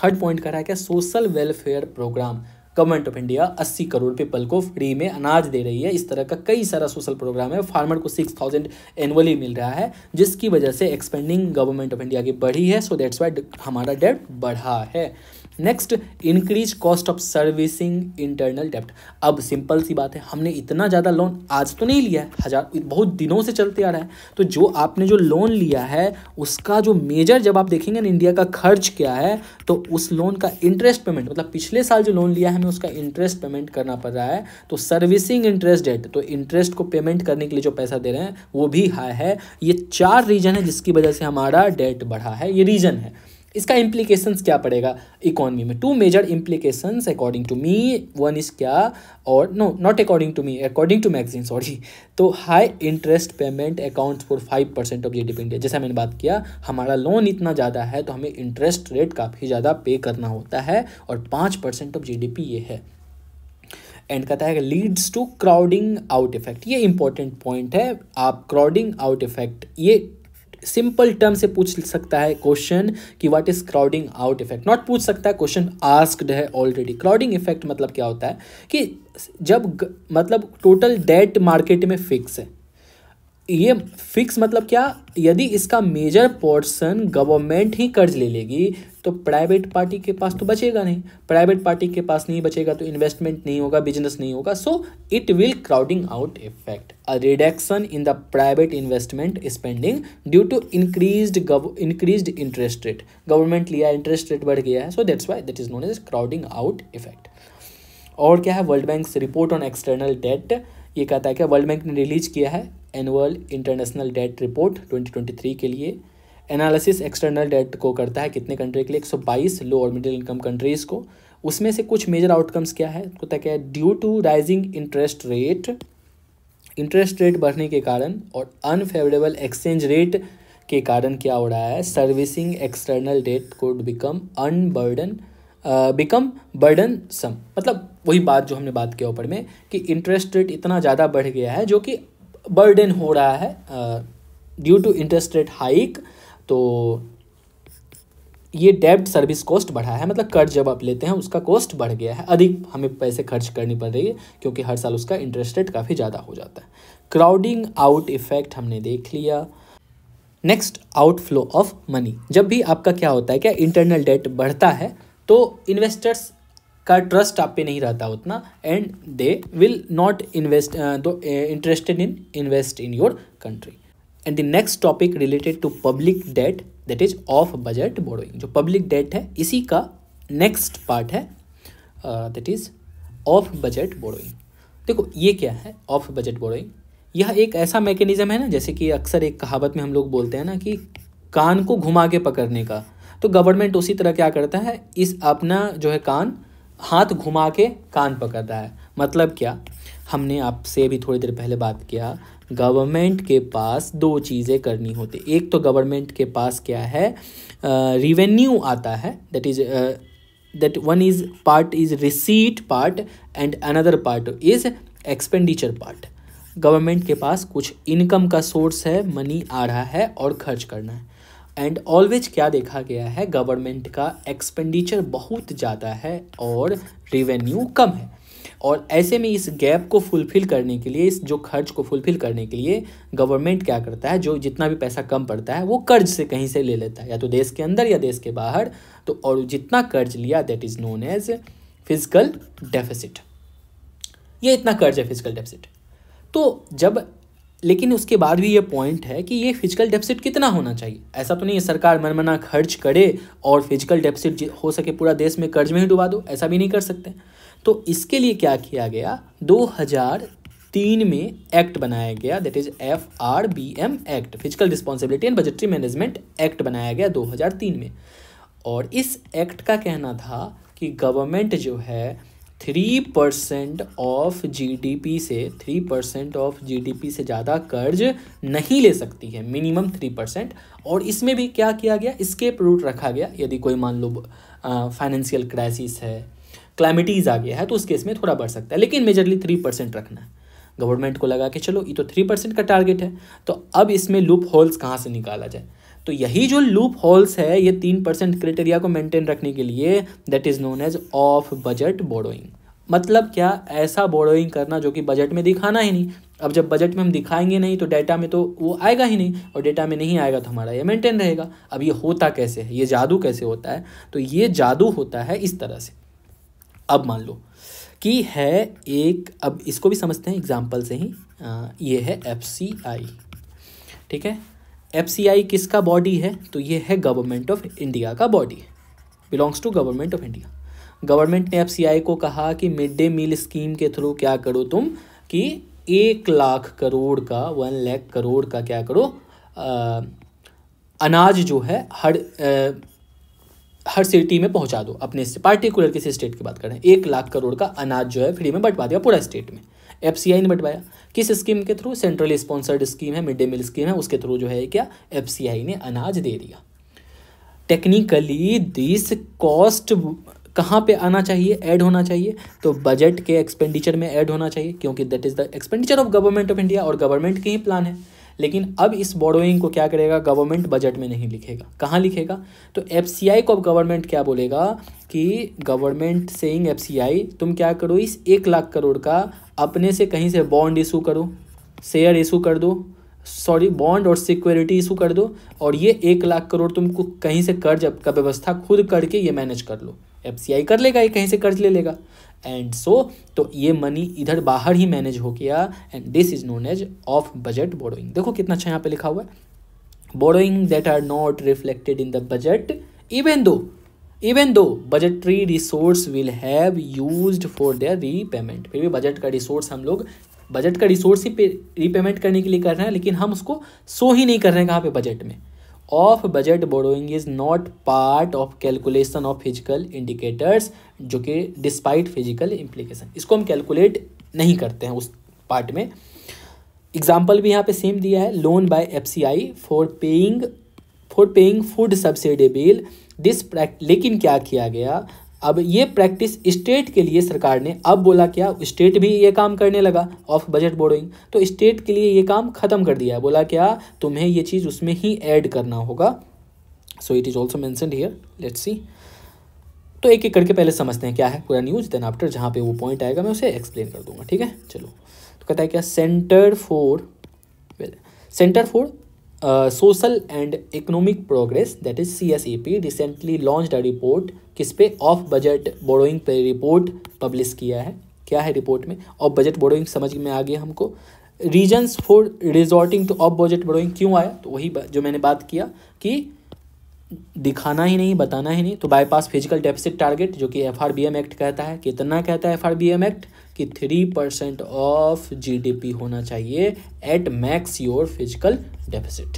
थर्ड पॉइंट कर रहा है क्या social welfare program government of India 80 crore people को फ्री में अनाज दे रही है इस तरह का कई सारा सोशल प्रोग्राम है फार्मर को सिक्स थाउजेंड एनुअली मिल रहा है जिसकी वजह से एक्सपेंडिंग गवर्नमेंट ऑफ इंडिया की बढ़ी है सो दैट्स वाई हमारा डेट बढ़ा है next increase cost of servicing internal डेप्ट अब सिंपल सी बात है हमने इतना ज़्यादा लोन आज तो नहीं लिया है हज़ार बहुत दिनों से चलते आ रहा है तो जो आपने जो लोन लिया है उसका जो मेजर जब आप देखेंगे ना इंडिया का खर्च क्या है तो उस लोन का इंटरेस्ट पेमेंट मतलब पिछले साल जो लोन लिया है हमें उसका इंटरेस्ट पेमेंट करना पड़ रहा है तो सर्विसिंग इंटरेस्ट डेट तो इंटरेस्ट को पेमेंट करने के लिए जो पैसा दे रहे हैं वो भी हाई है ये चार रीज़न है जिसकी वजह से हमारा डेट बढ़ा है ये रीज़न है इसका इम्प्लीकेशंस क्या पड़ेगा इकोनॉमी में two major implications according to me one is क्या और no not according to me according to magazine sorry तो high interest payment account for five percent of ये इंडिया जैसा मैंने बात किया हमारा लोन इतना ज़्यादा है तो हमें इंटरेस्ट रेट काफ़ी ज़्यादा पे करना होता है और पाँच परसेंट ऑफ पी ये है एंड कहता है leads to crowding out effect ये इंपॉर्टेंट पॉइंट है आप क्राउडिंग आउट इफेक्ट ये सिंपल टर्म से पूछ सकता है क्वेश्चन कि what is crowding out effect not पूछ सकता है क्वेश्चन आस्क्ड है ऑलरेडी क्राउडिंग इफेक्ट मतलब क्या होता है कि जब मतलब टोटल डेट मार्केट में फिक्स है ये फिक्स मतलब क्या यदि इसका मेजर पोर्शन गवर्नमेंट ही कर्ज ले लेगी तो प्राइवेट पार्टी के पास तो बचेगा नहीं प्राइवेट पार्टी के पास नहीं बचेगा तो इन्वेस्टमेंट नहीं होगा बिजनेस नहीं होगा so it will crowding out effect a reduction in the private investment spending due to increase increase interest rate government लिया इंटरेस्ट रेट बढ़ गया है so that's why that is known as crowding out effect और क्या है world bank report on external debt ये कहता है कि वर्ल्ड बैंक ने रिलीज किया है एनुअल इंटरनेशनल डेट रिपोर्ट 2023 के लिए एनालिसिस एक्सटर्नल डेट को करता है कितने कंट्री के लिए 122 लो और मिडिल इनकम कंट्रीज़ को उसमें से कुछ मेजर आउटकम्स क्या है तो क्या है due to rising interest rate interest rate बढ़ने के कारण और अनफेवरेबल एक्सचेंज रेट के कारण क्या हो रहा है servicing external debt could become a burden become burdensome मतलब वही बात जो हमने बात किया ऊपर में कि इंटरेस्ट रेट इतना ज़्यादा बढ़ गया है जो कि बर्डन हो रहा है due to interest rate hike तो ये डेब्ट सर्विस कॉस्ट बढ़ा है मतलब कर्ज जब आप लेते हैं उसका कॉस्ट बढ़ गया है अधिक हमें पैसे खर्च करनी पड़ रही है क्योंकि हर साल उसका इंटरेस्ट रेट काफ़ी ज़्यादा हो जाता है क्राउडिंग आउट इफेक्ट हमने देख लिया नेक्स्ट आउटफ्लो ऑफ मनी जब भी आपका क्या होता है क्या इंटरनल डेट बढ़ता है तो इन्वेस्टर्स का ट्रस्ट आप पे नहीं रहता उतना and they will not invest though interested in invest in your country and the next topic related to public debt that is off budget borrowing जो पब्लिक डेट है इसी का नेक्स्ट पार्ट है that is off budget borrowing देखो ये क्या है ऑफ बजट बोरोइंग यह एक ऐसा मैकेनिज़्म है ना जैसे कि अक्सर एक कहावत में हम लोग बोलते हैं ना कि कान को घुमा के पकड़ने का तो गवर्नमेंट उसी तरह क्या करता है इस अपना जो है कान हाथ घुमा के कान पकड़ता है मतलब क्या हमने आपसे भी थोड़ी देर पहले बात किया गवर्नमेंट के पास दो चीज़ें करनी होती एक तो गवर्नमेंट के पास क्या है रिवेन्यू uh, आता है that is that one is part is receipt part and another part is expenditure part government के पास कुछ इनकम का सोर्स है मनी आ रहा है और खर्च करना है एंड ऑलवेज क्या देखा गया है गवर्नमेंट का एक्सपेंडिचर बहुत ज़्यादा है और रिवेन्यू कम है और ऐसे में इस गैप को फुलफिल करने के लिए इस जो खर्च को फुलफिल करने के लिए गवर्नमेंट क्या करता है जो जितना भी पैसा कम पड़ता है वो कर्ज से कहीं से ले लेता है या तो देश के अंदर या देश के बाहर तो और जितना कर्ज लिया that is known as physical deficit ये इतना कर्ज है फिजिकल डेफिसिट तो जब लेकिन उसके बाद भी ये पॉइंट है कि ये फिजिकल डेफिसिट कितना होना चाहिए ऐसा तो नहीं है सरकार मनमना खर्च करे और फिजिकल डेफिसिट हो सके पूरा देश में कर्ज में ही डुबा दो ऐसा भी नहीं कर सकते तो इसके लिए क्या किया गया 2003 में एक्ट बनाया गया that is F R B M act fiscal responsibility and budgetary management act बनाया गया 2003 में और इस एक्ट का कहना था कि गवर्नमेंट जो है थ्री परसेंट ऑफ जीडीपी से थ्री परसेंट ऑफ जीडीपी से ज़्यादा कर्ज नहीं ले सकती है मिनिमम थ्री परसेंट और इसमें भी क्या किया गया स्केप रूट रखा गया यदि कोई मान लो फाइनेंशियल क्राइसिस है क्लैमिटीज़ आ गया है तो उस केस में थोड़ा बढ़ सकता है लेकिन मेजरली थ्री परसेंट रखना है गवर्नमेंट को लगा कि चलो ये तो थ्री परसेंट का टारगेट है तो अब इसमें लूप होल्स कहाँ से निकाला जाए तो यही जो लूप होल्स है ये तीन परसेंट क्राइटेरिया को मेंटेन रखने के लिए that is known as off budget borrowing मतलब क्या ऐसा बोडोइंग करना जो कि बजट में दिखाना ही नहीं अब जब बजट में हम दिखाएंगे नहीं तो डेटा में तो वो आएगा ही नहीं और डेटा में नहीं आएगा तो हमारा ये मेंटेन रहेगा अब ये होता कैसे है ये जादू कैसे होता है तो ये जादू होता है इस तरह से अब मान लो कि है एक अब इसको भी समझते हैं एग्जाम्पल से ही आ, ये है एफ ठीक है एफ किसका बॉडी है तो ये है गवर्नमेंट ऑफ इंडिया का body belongs to government of India government ने एफ को कहा कि मिड डे मील स्कीम के थ्रू क्या करो तुम कि एक लाख करोड़ का वन लाख करोड़ का क्या करो आ, अनाज जो है हर आ, हर सिटी में पहुंचा दो अपने पार्टिकुलर किसी स्टेट की बात करें एक लाख करोड़ का अनाज जो है फ्री में बंटवा दिया पूरा स्टेट में एफ ने बंटवाया किस स्कीम के थ्रू सेंट्रल स्पॉन्सर्ड स्कीम है मिड डे मील स्कीम है उसके थ्रू जो है क्या एफ ने अनाज दे दिया टेक्निकली दिस कॉस्ट कहाँ पे आना चाहिए ऐड होना चाहिए तो बजट के एक्सपेंडिचर में ऐड होना चाहिए क्योंकि that is the expenditure of government of India और गवर्नमेंट के ही प्लान है लेकिन अब इस बॉडोइंग को क्या करेगा गवर्नमेंट बजट में नहीं लिखेगा कहाँ लिखेगा तो एफ को अब गवर्नमेंट क्या बोलेगा कि गवर्नमेंट सेइंग एफ तुम क्या करो इस एक लाख करोड़ का अपने से कहीं से बॉन्ड इशू करो शेयर इशू कर दो सॉरी बॉन्ड और सिक्योरिटी इशू कर दो और ये एक लाख करोड़ तुमको कहीं से कर्ज का व्यवस्था खुद करके ये मैनेज कर लो एफ कर लेगा ये कहीं से कर्ज ले लेगा एंड सो so, तो ये मनी इधर बाहर ही मैनेज हो गया and this is known as off budget borrowing देखो कितना अच्छा यहाँ पे लिखा हुआ है borrowing that are not reflected in the budget even though even though budgetary resource will have use for their repayment फिर भी बजट का रिसोर्स हम लोग बजट का रिसोर्स ही रीपेमेंट करने के लिए कर रहे हैं लेकिन हम उसको शो ही नहीं कर रहे हैं कहाँ पे बजट में off budget borrowing is not part of calculation of fiscal indicators जो कि डिस्पाइट फिजिकल इम्प्लीकेशन इसको हम कैलकुलेट नहीं करते हैं उस पार्ट में एग्जाम्पल भी यहाँ पे सेम दिया है loan by F C I for paying for paying food subsidy bill this लेकिन क्या किया गया अब ये प्रैक्टिस स्टेट के लिए सरकार ने अब बोला क्या स्टेट भी ये काम करने लगा ऑफ बजट बोर्डिंग तो स्टेट के लिए ये काम ख़त्म कर दिया बोला क्या तुम्हें ये चीज़ उसमें ही ऐड करना होगा so it is also mention here let's see तो एक एक करके पहले समझते हैं क्या है पूरा न्यूज़ देन आफ्टर जहाँ पे वो पॉइंट आएगा मैं उसे एक्सप्लेन कर दूंगा ठीक है चलो तो कहता है क्या centre for centre for social economic progress that is C S E P recently launch a report किस पे ऑफ बजट बोरोइंग पे रिपोर्ट पब्लिश किया है क्या है रिपोर्ट में ऑफ बजट बोरोइंग समझ में आ गया हमको reasons for resorting to off budget borrowing क्यों आया तो वही जो मैंने बात किया कि दिखाना ही नहीं बताना ही नहीं तो बाईपास फिजिकल डेफिसिट टारगेट जो कि एफ एम एक्ट कहता है कितना कहता है एफ एक्ट कि three percent of G D P होना चाहिए at max your fiscal deficit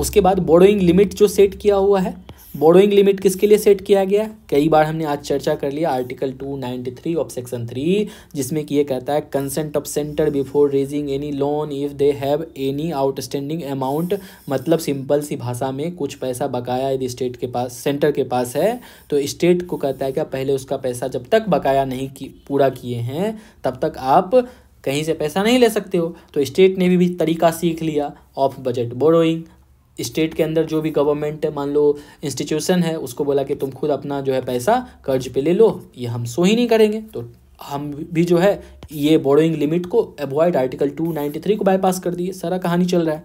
उसके बाद बोरोइंग लिमिट जो सेट किया हुआ है बोरोइंग लिमिट किसके लिए सेट किया गया कई बार हमने आज चर्चा कर लिया article two ninety three of section three जिसमें कि ये कहता है consent of centre before raising any loan if they have any outstanding amount मतलब सिंपल सी भाषा में कुछ पैसा बकाया यदि स्टेट के पास सेंटर के पास है तो स्टेट को कहता है क्या पहले उसका पैसा जब तक बकाया नहीं की, पूरा किए हैं तब तक आप कहीं से पैसा नहीं ले सकते हो तो स्टेट ने भी, भी तरीका सीख लिया ऑफ बजट बोरोइंग स्टेट के अंदर जो भी गवर्नमेंट है मान लो इंस्टीट्यूशन है उसको बोला कि तुम खुद अपना जो है पैसा कर्ज पे ले लो ये हम सो ही नहीं करेंगे तो हम भी जो है ये बोरोइंग लिमिट को avoid article two ninety three को बाईपास कर दिए सारा कहानी चल रहा है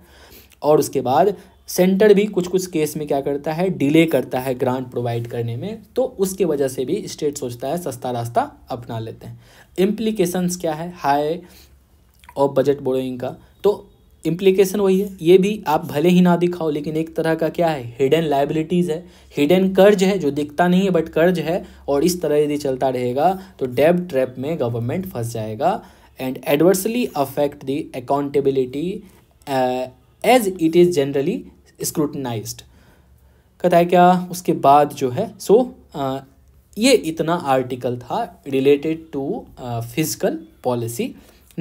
और उसके बाद सेंटर भी कुछ कुछ केस में क्या करता है डिले करता है ग्रांट प्रोवाइड करने में तो उसके वजह से भी स्टेट सोचता है सस्ता रास्ता अपना लेते हैं इम्प्लीकेशंस क्या है हाई ऑफ बजट बोरोइंग का तो इम्प्लीकेशन वही है ये भी आप भले ही ना दिखाओ लेकिन एक तरह का क्या है हिडन लाइबिलिटीज़ है हिडन कर्ज है जो दिखता नहीं है बट कर्ज है और इस तरह यदि चलता रहेगा तो डेब ट्रैप में गवर्नमेंट फंस जाएगा and adversely affect the accountability as it is generally scrutinise कहता है क्या उसके बाद जो है सो so, uh, ये इतना आर्टिकल था related to fiscal policy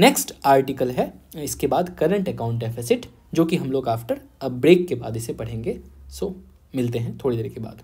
next article है इसके बाद करंट अकाउंट डेफिसिट जो कि हम लोग आफ्टर अ ब्रेक के बाद इसे पढ़ेंगे सो मिलते हैं थोड़ी देर के बाद